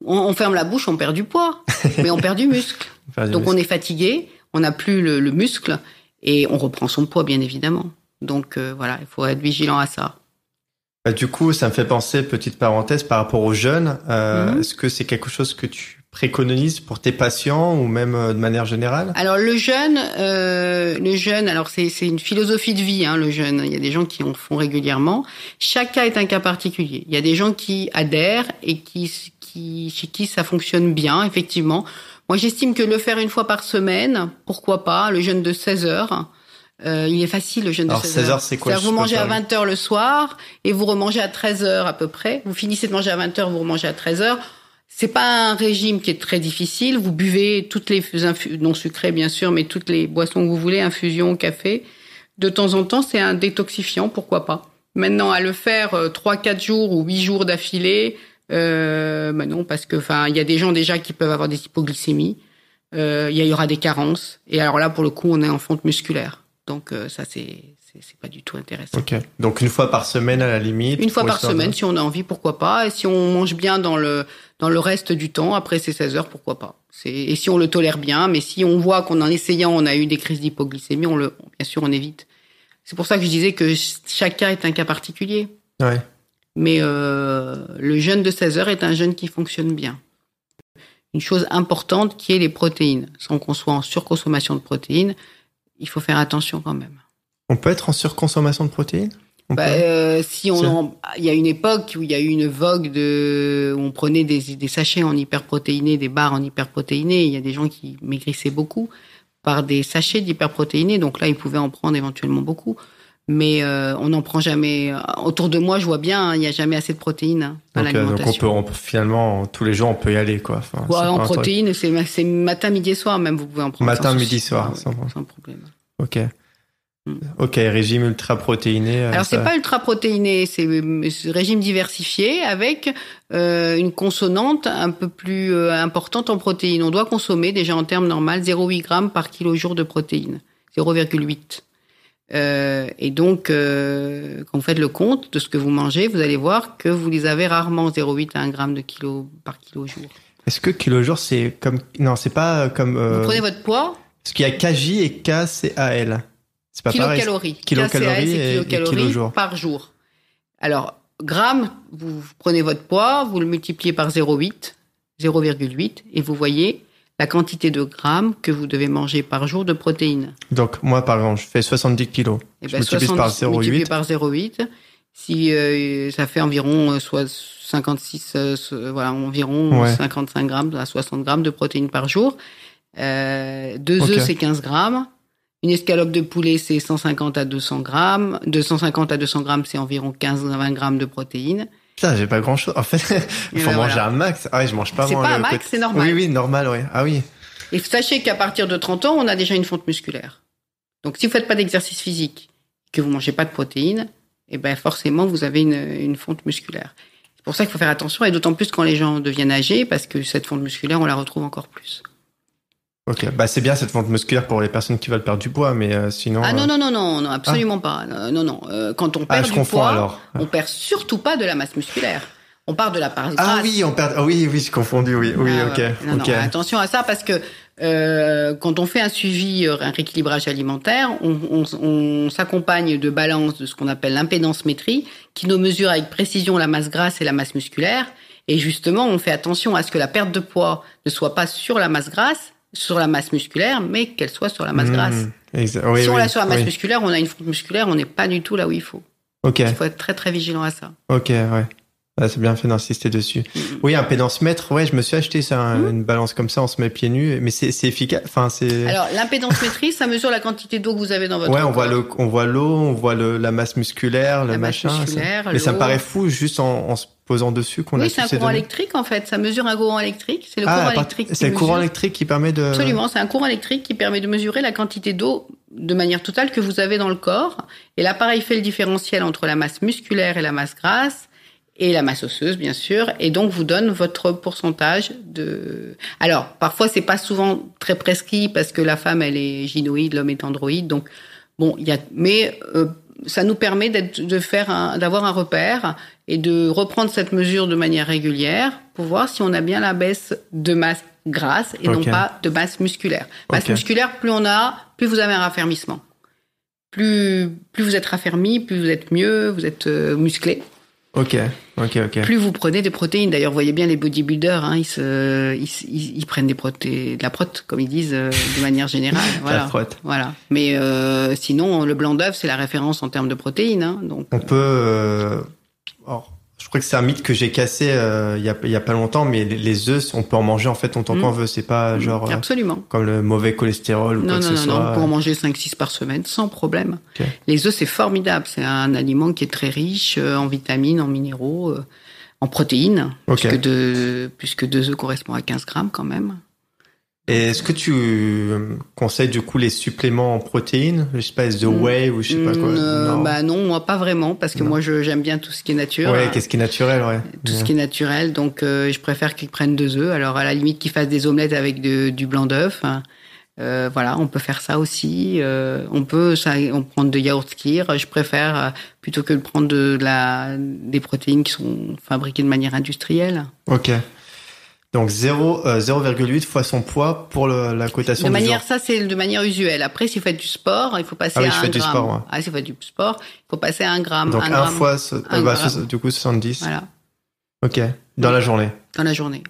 On, ferme la bouche, on perd du poids, *laughs* mais on perd du muscle. Donc on est fatigué, on n'a plus le, muscle et on reprend son poids, bien évidemment. Donc voilà, il faut être vigilant à ça. Bah, du coup, ça me fait penser, petite parenthèse, par rapport au jeunes. Euh, mhm. Est-ce que c'est quelque chose que tu préconises pour tes patients ou même euh, de manière générale Alors le jeûne, euh, le jeûne, alors c'est une philosophie de vie. Hein, le jeûne, il y a des gens qui en font régulièrement. Chaque cas est un cas particulier. Il y a des gens qui adhèrent et qui, qui chez qui ça fonctionne bien, effectivement. Moi, j'estime que le faire une fois par semaine, pourquoi pas, le jeûne de 16 heures euh, il est facile le jeûne de 16 heures. c'est quoi Vous mangez à 20 h le soir et vous remangez à 13 heures à peu près. Vous finissez de manger à 20 h vous remangez à 13 heures. C'est pas un régime qui est très difficile. Vous buvez toutes les non sucrées bien sûr, mais toutes les boissons que vous voulez, infusion, café. De temps en temps, c'est un détoxifiant, pourquoi pas. Maintenant, à le faire 3-4 euh, jours ou 8 jours d'affilée, euh, bah non, parce que enfin, il y a des gens déjà qui peuvent avoir des hypoglycémies. Euh, il y, y aura des carences. Et alors là, pour le coup, on est en fonte musculaire. Donc euh, ça, c'est pas du tout intéressant. Ok. Donc une fois par semaine à la limite. Une fois par semaine, si on a envie, pourquoi pas. Et si on mange bien dans le dans le reste du temps, après ces 16 heures, pourquoi pas. Et si on le tolère bien, mais si on voit qu'en en essayant, on a eu des crises d'hypoglycémie, on le, bien sûr, on évite. C'est pour ça que je disais que chaque cas est un cas particulier. Ouais. Mais euh, le jeûne de 16 heures est un jeûne qui fonctionne bien une chose importante qui est les protéines, sans qu'on soit en surconsommation de protéines il faut faire attention quand même. On peut être en surconsommation de protéines bah, euh, si on il y a une époque où il y a eu une vogue de où on prenait des, des sachets en hyperprotéinés, des barres en hyperprotéinés. il y a des gens qui maigrissaient beaucoup par des sachets d'hyperprotéinés. donc là ils pouvaient en prendre éventuellement beaucoup mais euh, on n'en prend jamais. Euh, autour de moi, je vois bien, hein, il n'y a jamais assez de protéines Donc euh, peut finalement tous les jours on peut y aller quoi. en protéines, c'est matin, midi, et soir même vous pouvez en prendre. Matin, midi, soir, ah sans, problème. Ok. Mm. Ok, régime ultra protéiné. Alors c'est pas ultra protéiné, c'est régime diversifié avec une consonante un peu plus importante en protéines. On doit consommer déjà en termes normal 0,8 grammes par kilo jour de protéines, 0,8. Euh, et donc, euh, quand vous faites le compte de ce que vous mangez, vous allez voir que vous les avez rarement 0,8 à 1 gramme de kilo par kilo jour. Est-ce que kilo jour, c'est comme... Non, c'est pas euh, comme... Vous prenez votre poids. Parce qu'il y a KJ et KCAL. C'est pas pareil. Kilocalories. Kilocalories et, kilo par jour. Alors, gramme, vous prenez votre poids, vous le multipliez par 0,8, 0,8, et vous voyez la quantité de grammes que vous devez manger par jour de protéines. Donc, moi, par exemple, je fais 70 kilos. Et eh je ben, par 0,8. Si euh, ça fait environ euh, soit 56, euh, voilà, environ 55 grammes à 60 grammes de protéines par jour. deux œufs, c'est 15 grammes. Une escalope de poulet, c'est 150 à 200 grammes. De 150 à 200 grammes, c'est environ 15 à 20 grammes de protéines. Putain, j'ai pas grand chose. En fait, il *laughs* faut ben manger un max. Ah, je mange pas C'est pas un max, c'est normal. Oui, oui, normal, oui. Ah oui. Et sachez qu'à partir de 30 ans, on a déjà une fonte musculaire. Donc, si vous faites pas d'exercice physique, que vous mangez pas de protéines, eh ben, forcément, vous avez une, une fonte musculaire. C'est pour ça qu'il faut faire attention, et d'autant plus quand les gens deviennent âgés, parce que cette fonte musculaire, on la retrouve encore plus bah c'est bien cette vente musculaire pour les personnes qui veulent perdre du poids, mais euh, sinon. Ah euh, non, non, non, non, non, absolument ah. pas. Euh, non, non. quand on ah, perd du poids, alors. on perd surtout pas de la masse musculaire. On part de la part Ah oui, on perd. Ah oui, oui, je confondu. Oui, oui, ok. attention à ça parce que quand on fait un suivi, un rééquilibrage alimentaire, on, on, s'accompagne de balance de ce qu'on appelle l'impédance métrie, qui nous mesure avec précision la masse grasse et la masse musculaire. Et justement, on fait attention à ce que la perte de poids ne soit pas sur la masse grasse, sur la masse musculaire, mais qu'elle soit sur la masse mmh, grasse. si on l'a sur la masse musculaire, on a une fonte musculaire, on n'est pas du tout là où il faut. Il faut être très très vigilant à ça. Ok, ouais. Ah, c'est bien fait d'insister dessus. Mmh, mmh. Oui, impédance maître, ouais, je me suis acheté ça, une balance comme ça, on se met pieds nus, mais c'est, efficace. Enfin, c'est... Alors, l'impédance maîtrise, ça mesure la quantité d'eau que vous avez dans votre Ouais, corps. on voit, le, on voit l'eau, on voit la masse musculaire, la le machin. Mais ça me paraît fou, juste en, en se dessus qu'on oui, c'est un courant électrique en fait. Ça mesure un courant électrique. C'est le ah, courant électrique. C'est courant électrique qui permet de. Absolument, c'est un courant électrique qui permet de mesurer la quantité d'eau de manière totale que vous avez dans le corps. Et l'appareil fait le différentiel entre la masse musculaire et la masse grasse et la masse osseuse bien sûr et donc vous donne votre pourcentage de alors parfois c'est pas souvent très prescrit parce que la femme elle est gynoïde l'homme est androïde donc bon il y a mais euh, ça nous permet de faire d'avoir un repère et de reprendre cette mesure de manière régulière pour voir si on a bien la baisse de masse grasse et non pas de masse musculaire. Masse musculaire, plus on a, plus vous avez un raffermissement. Plus, plus vous êtes raffermi, plus vous êtes mieux, vous êtes euh, musclé. Ok, ok, ok. Plus vous prenez des protéines. D'ailleurs, vous voyez bien les bodybuilders, hein, ils, se, ils, ils, prennent des protéines, de la prot, comme ils disent euh, de manière générale. *laughs* Voilà. la Voilà. Mais euh, sinon, le blanc d'œuf, c'est la référence en termes de protéines. Hein, donc. On euh. peut. Euh, or, je crois que c'est un mythe que j'ai cassé euh, il euh, y, a, pas longtemps, mais les, les, œufs, on peut en manger en fait autant mmh. qu'on veut. C'est pas mm. genre. Euh, Absolument. comme le mauvais cholestérol ou quoi ce soit. Non, on peut en manger 5-6 par semaine sans problème. Les œufs, c'est formidable. C'est un aliment qui est très riche euh, en vitamines, en minéraux, en protéines. Puisque, deux, puisque deux œufs correspondent à 15 grammes quand même est-ce que tu euh, conseilles du coup les suppléments en protéines, je sais pas, Whey mm. ou je sais pas quoi mm, euh, bah non. moi pas vraiment parce que moi j'aime bien tout ce qui est naturel. Ouais, qu'est-ce qui est naturel, ouais. Tout ce qui est naturel, donc euh, je préfère qu'ils prennent deux œufs. Alors à la limite qu'ils fassent des omelettes avec du blanc d'œuf. voilà, on peut faire ça aussi. on peut ça, on prend de yaourt skir. Je préfère plutôt que de prendre des protéines qui sont fabriquées de manière industrielle. Ok. Donc 0,8 euh, fois son poids pour la cotation. De manière, ça c'est de manière usuelle. Après, si vous faites du sport, il faut passer à 1 gramme. Ah, si vous faites du sport, il faut passer à 1 gramme. Donc 1 fois, euh, bah, ce, du coup, 70. Voilà. Ok. Dans la journée. Dans la journée.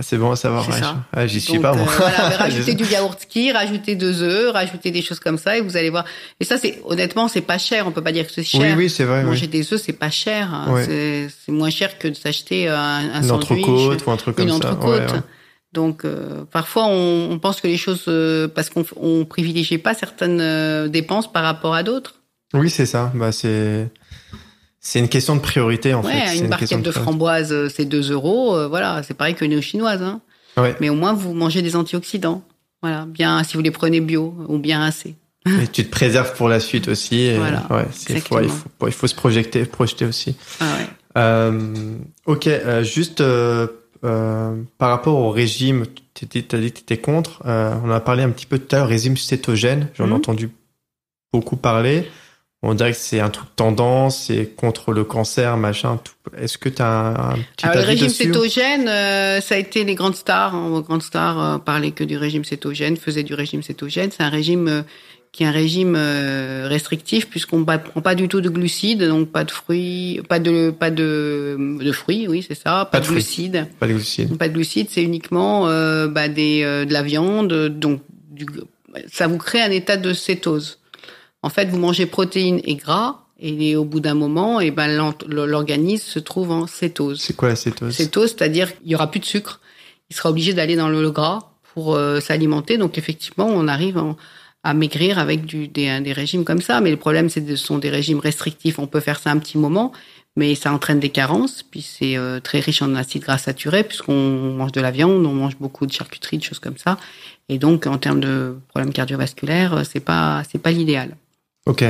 Ah, c'est bon à savoir. Ah, j'y suis pas, moi. Bon. Euh, *laughs* du yaourt ski, rajoutez deux œufs, rajouter des choses comme ça et vous allez voir. Et ça, c'est, honnêtement, c'est pas cher. On peut pas dire que c'est cher. Oui, oui, c'est vrai. Manger des œufs, c'est pas cher. Hein. C'est, moins cher que de s'acheter un, un une sandwich. ou un truc comme ça. donc euh, parfois on, pense que les choses euh, parce qu'on privilégie pas certaines dépenses par rapport à d'autres. Oui c'est ça. Bah c'est c'est une question de priorité en fait. Une, barquette de, framboise, euh, c'est 2 euros. Euh, voilà, c'est pareil que chinoise. Hein. Mais au moins, vous mangez des antioxydants. Voilà, bien si vous les prenez bio ou bien assez. *laughs* Et tu te préserves pour la suite aussi. il, faut, se projeter, projeter aussi. Ah euh, ok, juste par rapport au régime, tu as dit que tu étais contre. on a parlé un petit peu tout à l'heure, régime cétogène. J'en ai mhm. entendu beaucoup parler on dirait que c'est un truc tendance, c'est contre le cancer, machin. Est-ce que tu as un, petit Alors, Le régime cétogène, euh, ça a été les grandes stars. Hein. Les grandes stars euh, parlaient que du régime cétogène, faisaient du régime cétogène. C'est un régime euh, qui est un régime restrictif puisqu'on ne prend pas du tout de glucides, donc pas de fruits, pas de pas de, de fruits, oui c'est ça, pas, de, glucides, pas de glucides, pas de glucides, c'est uniquement bah, des de la viande, donc du, ça vous crée un état de cétose. En fait, vous mangez protéines et gras, et au bout d'un moment, et eh ben l'organisme se trouve en cétose. C'est quoi la cétose Cétose, c'est-à-dire qu'il y aura plus de sucre. Il sera obligé d'aller dans le gras pour euh, s'alimenter. Donc effectivement, on arrive à maigrir avec des, régimes comme ça. Mais le problème, c'est ce sont des régimes restrictifs. On peut faire ça un petit moment, mais ça entraîne des carences. Puis c'est euh, très riche en acides gras saturés, puisqu'on mange de la viande, on mange beaucoup de charcuterie, de choses comme ça. Et donc, en termes de problèmes cardiovasculaires, euh, c'est pas c'est pas l'idéal. Ok.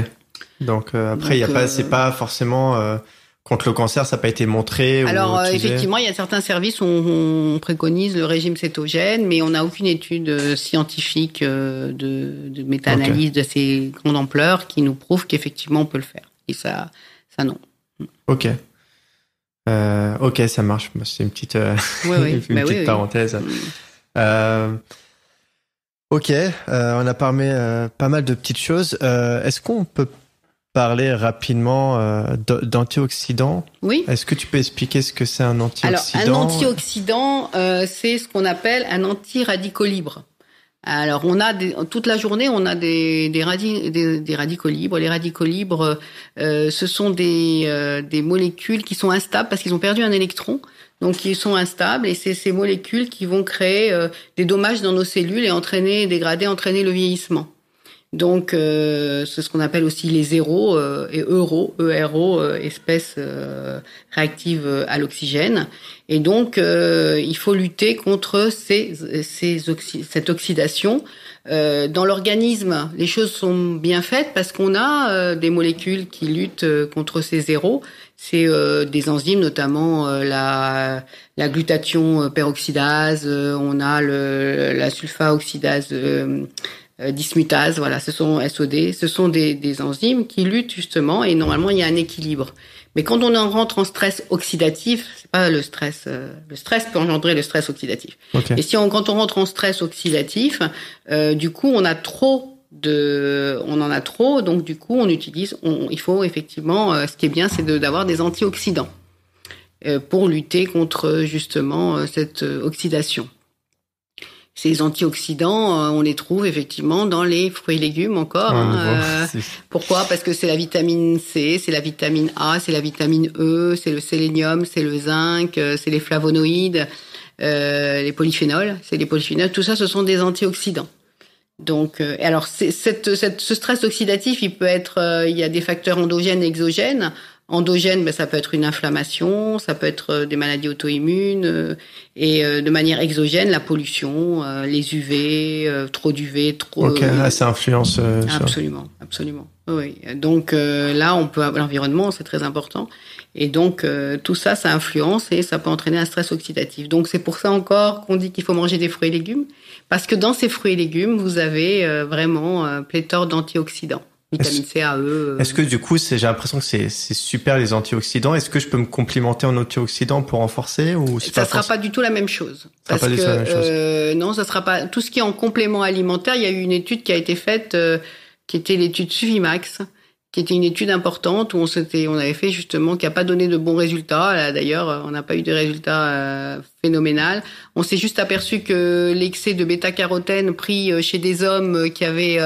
Donc euh, après, il y a pas, euh, c'est pas forcément euh, contre le cancer, ça n'a pas été montré. Alors effectivement, il y a certains services où on, préconise le régime cétogène, mais on n'a aucune étude scientifique de, méta-analyse de ces grande ampleur qui nous prouve qu'effectivement on peut le faire. Et ça, ça non. Ok. ok, ça marche. C'est une petite, *laughs* bah oui, oui. une petite parenthèse. Mm. Ok, euh, on a parlé euh, pas mal de petites choses. Euh, est-ce qu'on peut parler rapidement d'antioxydants Oui. Est-ce que tu peux expliquer ce que c'est un antioxydant Alors, un antioxydant, c'est ce qu'on appelle un anti libre. Alors, on a toute la journée, on a des, radicaux libres. Les radicaux libres, ce sont des molécules qui sont instables parce qu'ils ont perdu un électron donc ils sont instables et c'est ces molécules qui vont créer euh, des dommages dans nos cellules et entraîner, dégrader, entraîner le vieillissement. Donc euh, c'est ce qu'on appelle aussi les zéros euh, et euros, e espèces réactives à l'oxygène. Et donc il faut lutter contre ces, cette oxydation. dans l'organisme, les choses sont bien faites parce qu'on a des molécules qui luttent contre ces zéros c'est euh, des enzymes, notamment euh, la, la, glutathion euh, peroxydase, on a le, la sulfa dismutase, voilà, ce sont SOD, ce sont des, des, enzymes qui luttent justement et normalement il y a un équilibre. Mais quand on en rentre en stress oxydatif, c'est pas le stress, le stress peut engendrer le stress oxydatif. Et si on, quand on rentre en stress oxydatif, du coup on a trop de, on en a trop, donc du coup, on utilise, il faut effectivement, euh, ce qui est bien, c'est d'avoir des antioxydants euh, pour lutter contre euh, justement cette oxydation. Ces antioxydants, on les trouve effectivement dans les fruits et légumes encore. Hein, *laughs* pourquoi Parce que c'est la vitamine C, c'est la vitamine A, c'est la vitamine E, c'est le sélénium, c'est le zinc, c'est les flavonoïdes, les polyphénols, c'est les polyphénols. Tout ça, ce sont des antioxydants. Donc, euh, alors ce stress oxydatif, il peut être, euh, il y a des facteurs endogènes et exogènes. Endogène, ben, ça peut être une inflammation, ça peut être euh, des maladies auto-immunes, et de manière exogène, la pollution, les UV, trop d'UV, trop. Ok, là, ah, ça influence. absolument, absolument donc euh, là, on peut l'environnement, c'est très important, et donc euh, tout ça, ça influence et ça peut entraîner un stress oxydatif. Donc c'est pour ça encore qu'on dit qu'il faut manger des fruits et légumes, parce que dans ces fruits et légumes, vous avez euh, vraiment pléthore d'antioxydants, vitamine C, A, E. Est-ce que du coup, j'ai l'impression que c'est super les antioxydants. Est-ce que je peux me complimenter en antioxydants pour renforcer ou ça ne sera pas du tout la même chose ça Parce sera pas du tout la même chose. non, ça sera pas tout ce qui est en complément alimentaire. Il y a eu une étude qui a été faite qui était l'étude Suvimax, qui était une étude importante où on s'était, on avait fait justement, qui a pas donné de bons résultats. D'ailleurs, euh, on n'a pas eu de résultats euh, phénoménal. On s'est juste aperçu que l'excès de bêta-carotène pris euh, chez des hommes qui avaient,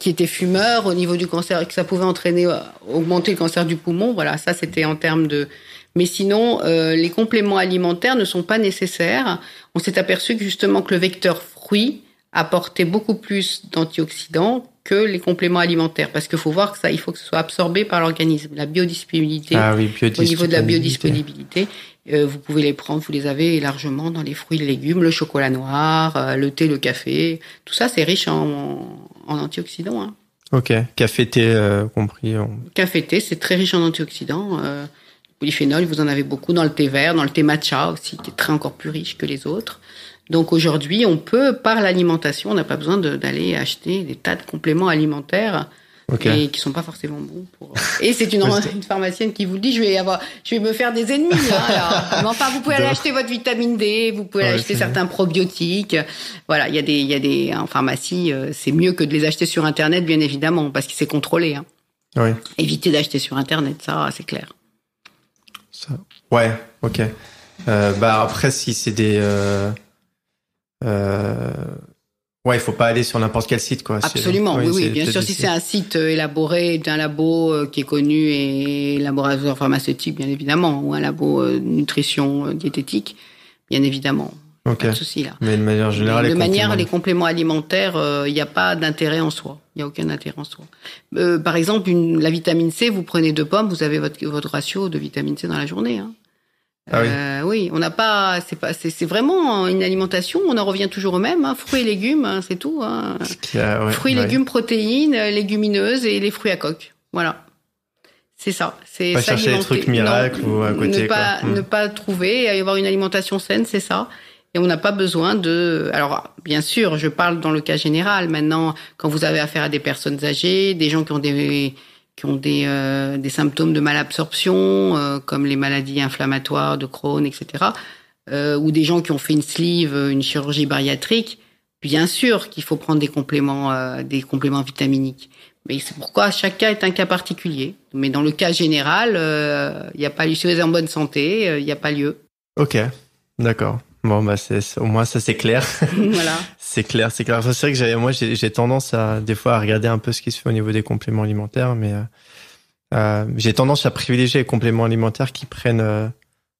qui étaient fumeurs au niveau du cancer, que ça pouvait entraîner, augmenter le cancer du poumon. Voilà, ça c'était en termes de. Mais sinon, les compléments alimentaires ne sont pas nécessaires. On s'est aperçu que justement que le vecteur fruit apportait beaucoup plus d'antioxydants que les compléments alimentaires, parce qu'il faut voir que ça, il faut que ce soit absorbé par l'organisme. La biodisponibilité, ah oui, au niveau de la biodisponibilité, euh, vous pouvez les prendre, vous les avez largement dans les fruits et légumes, le chocolat noir, euh, le thé, le café. Tout ça, c'est riche en, en antioxydants. Hein. Ok, café, thé euh, compris. Café, thé, c'est très riche en antioxydants. polyphénol, vous en avez beaucoup dans le thé vert, dans le thé matcha aussi, qui est très encore plus riche que les autres. Donc aujourd'hui, on peut, par l'alimentation, on n'a pas besoin d'aller acheter des tas de compléments alimentaires. qui Et qui sont pas forcément bons Et *laughs* c'est une, pharmacienne qui vous le dit, je vais avoir, je vais me faire des ennemis. Hein, enfin, vous pouvez aller acheter votre vitamine D, vous pouvez acheter certains probiotiques. Voilà, il y a des, il y a des en pharmacie, euh, c'est mieux que de les acheter sur internet, bien évidemment, parce que c'est contrôlé. Hein. Oui. Évitez d'acheter sur internet, ça, c'est clair. Ça. Ouais, ok. Euh, bah après, si c'est des euh, euh... Ouais, il faut pas aller sur n'importe quel site, quoi. Absolument, oui, oui. Bien sûr, si c'est un site euh, élaboré d'un labo euh, qui est connu et laboratoire pharmaceutique, bien évidemment, ou un labo euh, nutrition diététique, bien évidemment. Okay. Pas de souci là. Mais de manière générale, les compléments... alimentaires, il n'y a pas d'intérêt en soi. Il n'y a aucun intérêt en soi. par exemple, une, la vitamine C, vous prenez deux pommes, vous avez votre, votre ratio de vitamine C dans la journée. Hein. Ah euh, oui. on n'a pas, c'est pas, c'est vraiment une alimentation. On en revient toujours au même, hein, fruits et légumes, hein, c'est tout. Hein. fruits, et légumes, protéines, euh, légumineuses et les fruits à coque. Voilà, c'est ça. C'est pas chercher des trucs miracles ou à côté. Ne pas, hmm. trouver, et avoir une alimentation saine, c'est ça. Et on n'a pas besoin de. Alors, bien sûr, je parle dans le cas général. Maintenant, quand vous avez affaire à des personnes âgées, des gens qui ont des qui ont des, euh, des symptômes de malabsorption, euh, comme les maladies inflammatoires de Crohn, etc., euh, ou des gens qui ont fait une sleeve, une chirurgie bariatrique, bien sûr qu'il faut prendre des compléments, des compléments vitaminiques. Mais c'est pourquoi chaque cas est un cas particulier. Mais dans le cas général, il n'y a pas lieu. Si vous êtes en bonne santé, il n'y a pas lieu. Ok, d'accord. Bon, bah, au moins, ça, c'est clair. *laughs* voilà. *laughs* c'est clair, c'est clair. C'est vrai que j'avais, moi, j'ai, tendance à, des fois, à regarder un peu ce qui se fait au niveau des compléments alimentaires, mais euh, euh j'ai tendance à privilégier les compléments alimentaires qui prennent, euh,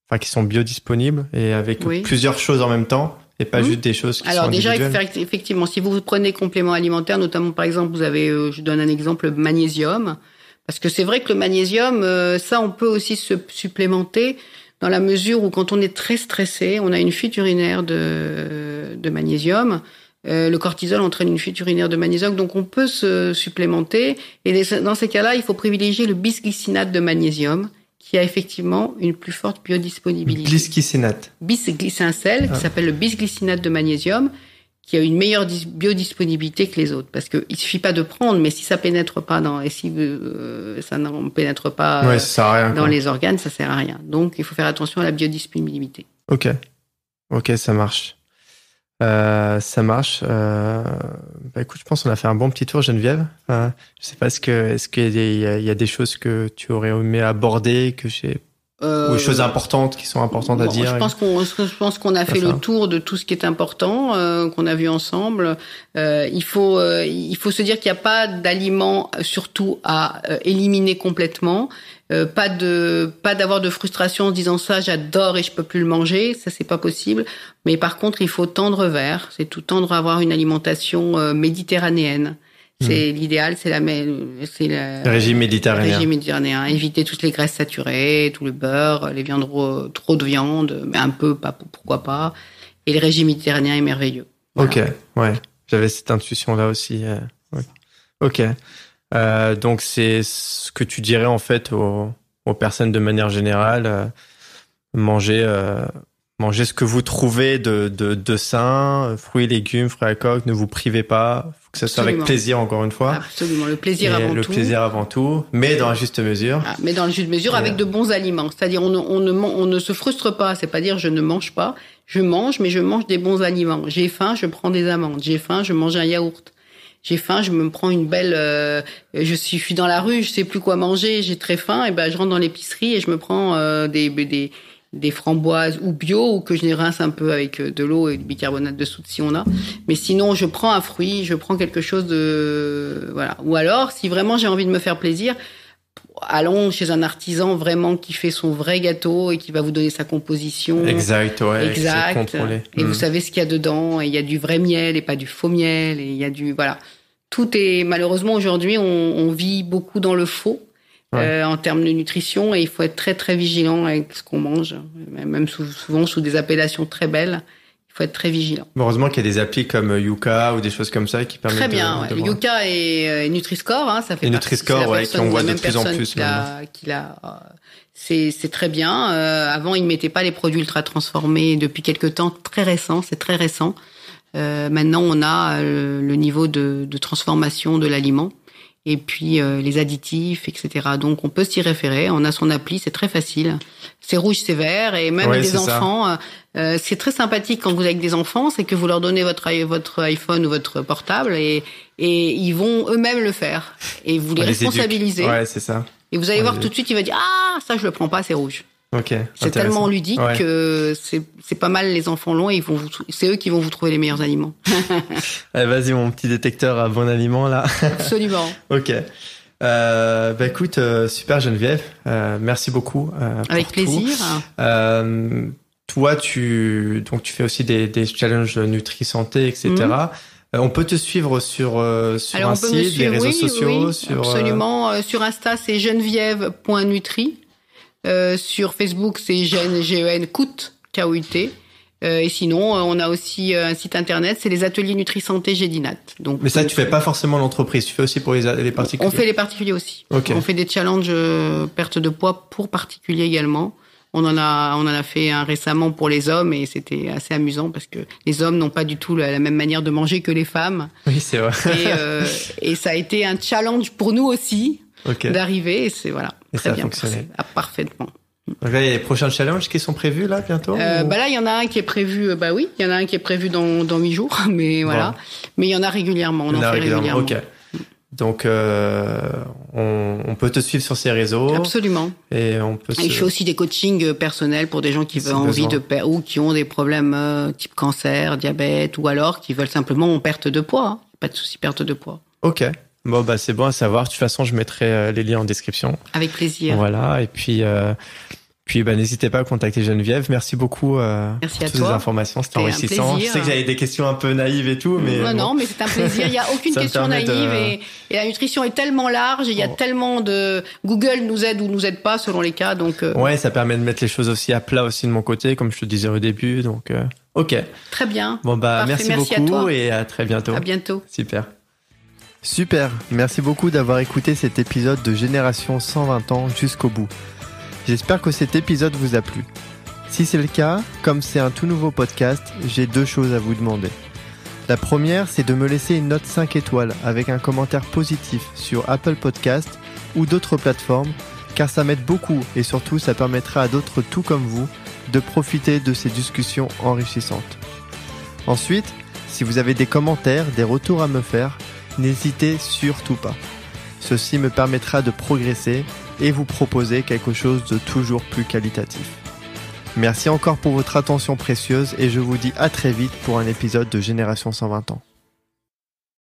enfin, qui sont biodisponibles et avec plusieurs choses en même temps et pas mmh. juste des choses qui Alors, déjà, effectivement, si vous prenez compléments alimentaires, notamment, par exemple, vous avez, euh, je donne un exemple, magnésium, parce que c'est vrai que le magnésium, ça, on peut aussi se supplémenter dans la mesure où quand on est très stressé, on a une fuite urinaire de, magnésium. Euh, le cortisol entraîne une fuite urinaire de magnésium, donc on peut se supplémenter. Et dans ces cas-là, il faut privilégier le bisglycinate de magnésium, qui a effectivement une plus forte biodisponibilité. Bisglycinate. Bisglycincel, qui ah. s'appelle le bisglycinate de magnésium, a une meilleure biodisponibilité que les autres. Parce qu'il ne suffit pas de prendre, mais si ça pénètre pas dans, et si euh, ça ne pénètre pas euh, dans les organes, ça sert à rien. Donc, il faut faire attention à la biodisponibilité. Ok. Ok, ça marche. Euh, ça marche. bah, écoute, je pense qu'on a fait un bon petit tour, Geneviève. Euh, je sais pas, est-ce que est-ce qu'il y, y, a des choses que tu aurais aimé aborder que j'ai euh, des choses importantes qui sont importantes à dire. Je pense qu'on, je pense qu'on a fait le tour de tout ce qui est important euh, qu'on a vu ensemble. Euh, il faut, euh, il faut se dire qu'il n'y a pas d'aliments euh, surtout à éliminer complètement. pas de, pas d'avoir de frustration en se disant ça j'adore et je peux plus le manger, ça c'est pas possible. Mais par contre, il faut tendre vers, c'est tout tendre à avoir une alimentation méditerranéenne. C'est mm. l'idéal, c'est la, c'est le régime méditerranéen. régime méditerranéen. Éviter toutes les graisses saturées, tout le beurre, les viandes trop de viande, mais un peu, pas pourquoi pas. Et le régime méditerranéen est merveilleux. Ok, ouais. J'avais cette intuition là aussi. Euh, ok. Euh, donc c'est ce que tu dirais en fait aux, personnes de manière générale, euh, manger. Mangez ce que vous trouvez de, de, de sain, euh, fruits, légumes, fruits à coque, ne vous privez pas. Faut que ce soit avec plaisir, encore une fois. Absolument, le plaisir avant tout. Le plaisir avant tout, mais dans la juste mesure. Ah, mais dans la juste mesure, avec euh, de bons aliments. C'est-à-dire, on ne, on, ne, on ne se frustre pas. C'est pas dire je ne mange pas. Je mange, mais je mange des bons aliments. J'ai faim, je prends des amandes. J'ai faim, je mange un yaourt j'ai faim, je me prends une belle, euh, je suis, dans la rue, je sais plus quoi manger, j'ai très faim, et ben je rentre dans l'épicerie et je me prends des, des des framboises ou bio ou que je les rince un peu avec euh, de l'eau et du bicarbonate de soude si on a. Mais sinon, je prends un fruit, je prends quelque chose de voilà. Ou alors, si vraiment j'ai envie de me faire plaisir, allons chez un artisan vraiment qui fait son vrai gâteau et qui va vous donner sa composition. Exact, ouais. Exact. Et vous mm. savez ce qu'il y a dedans. Et il y a du vrai miel et pas du faux miel. Et il y a du voilà. Tout est malheureusement aujourd'hui, on vit beaucoup dans le faux. Euh, en termes de nutrition et il faut être très très vigilant avec ce qu'on mange, même souvent sous des appellations très belles. Il faut être très vigilant. Heureusement qu'il y a des applis comme euh, Yuka ou des choses comme ça qui permettent très bien, ouais. Yuka et, euh, et hein, ça fait et nutri ouais, on voit de, plus en plus. c'est très bien. avant, ils mettaient pas les produits ultra transformés. Depuis quelques temps, très récent, c'est très récent. maintenant, on a le, le niveau de, de transformation de l'aliment et puis euh, les additifs, etc. Donc on peut s'y référer, on a son appli, c'est très facile. C'est rouge, c'est vert, et même les enfants, euh, euh, c'est très sympathique quand vous avez des enfants, c'est que vous leur donnez votre, iPhone ou votre portable, et, et ils vont eux-mêmes le faire, et vous les, responsabilisez. Ouais, c'est ça. Et vous allez voir tout de suite, il va dire ah ça je le prends pas, c'est rouge. C'est tellement ludique que c'est pas mal. Les enfants longs et ils vont c'est eux qui vont vous trouver les meilleurs aliments. *laughs* Eh, vas-y, mon petit détecteur à bon aliment là. Absolument. *laughs* ok. Euh, bah écoute, euh, super Geneviève, euh, merci beaucoup. Euh, Avec plaisir. toi, tu donc tu fais aussi des, des challenges Nutri Santé, etc. Mm. On peut te suivre sur, sur un site, les réseaux sociaux, sur, absolument. Sur Insta, c'est geneviève.nutri. Euh, sur Facebook, c'est GEN, GEN Coûte, k euh, et sinon, euh, on a aussi un site internet, c'est les ateliers Nutrisanté Gédinat. Donc, Mais ça, tu fais pas forcément l'entreprise, tu fais aussi pour les, particuliers. On fait les particuliers aussi. On fait des challenges perte de poids pour particuliers également. On en a, on en a fait un récemment pour les hommes et c'était assez amusant parce que les hommes n'ont pas du tout la, même manière de manger que les femmes. Oui, c'est vrai. Et, ça a été un challenge pour nous aussi *laughs* d'arriver. Et c'est voilà. Et très ça bien fonctionné. Ah, parfaitement. il y a les prochains challenges qui sont prévus là bientôt. Euh, bah là, il y en a un qui est prévu. Euh, bah oui, il y en a un qui est prévu dans huit jours, *laughs* mais voilà. Mais il y en a régulièrement. On en, a fait régulièrement. Ok. Donc, euh, on, peut te suivre sur ces réseaux. Absolument. Et on peut. Je fais aussi des coachings personnels pour des gens qui veulent envie de ou qui ont des problèmes type cancer, diabète, ou alors qui veulent simplement perte de poids. Hein. Pas de souci, perte de poids. Ok. Bon, bah, c'est bon à savoir. De toute façon, je mettrai euh, les liens en description. Avec plaisir. Voilà. Et puis, euh, puis bah, n'hésitez pas à contacter Geneviève. Merci beaucoup euh, Merci pour toutes ces informations. C'était enrichissant. Je sais que j'avais des questions un peu naïves et tout. Mais non, non mais c'est un plaisir. Il n'y a *laughs* aucune question naïve. Et, la nutrition est tellement large. Il y a tellement de. Google nous aide ou nous aide pas selon les cas. Donc, Ouais, ça permet de mettre les choses aussi à plat aussi de mon côté, comme je te disais au début. Donc, OK. Très bien. Bon, bah, merci, beaucoup et à très bientôt. À bientôt. Super. Super, merci beaucoup d'avoir écouté cet épisode de Génération 120 ans jusqu'au bout. J'espère que cet épisode vous a plu. Si c'est le cas, comme c'est un tout nouveau podcast, j'ai deux choses à vous demander. La première, c'est de me laisser une note 5 étoiles avec un commentaire positif sur Apple Podcast ou d'autres plateformes, car ça m'aide beaucoup et surtout ça permettra à d'autres tout comme vous de profiter de ces discussions enrichissantes. Ensuite, si vous avez des commentaires, des retours à me faire, n'hésitez surtout pas. Ceci me permettra de progresser et vous proposer quelque chose de toujours plus qualitatif. Merci encore pour votre attention précieuse et je vous dis à très vite pour un épisode de Génération 120 ans.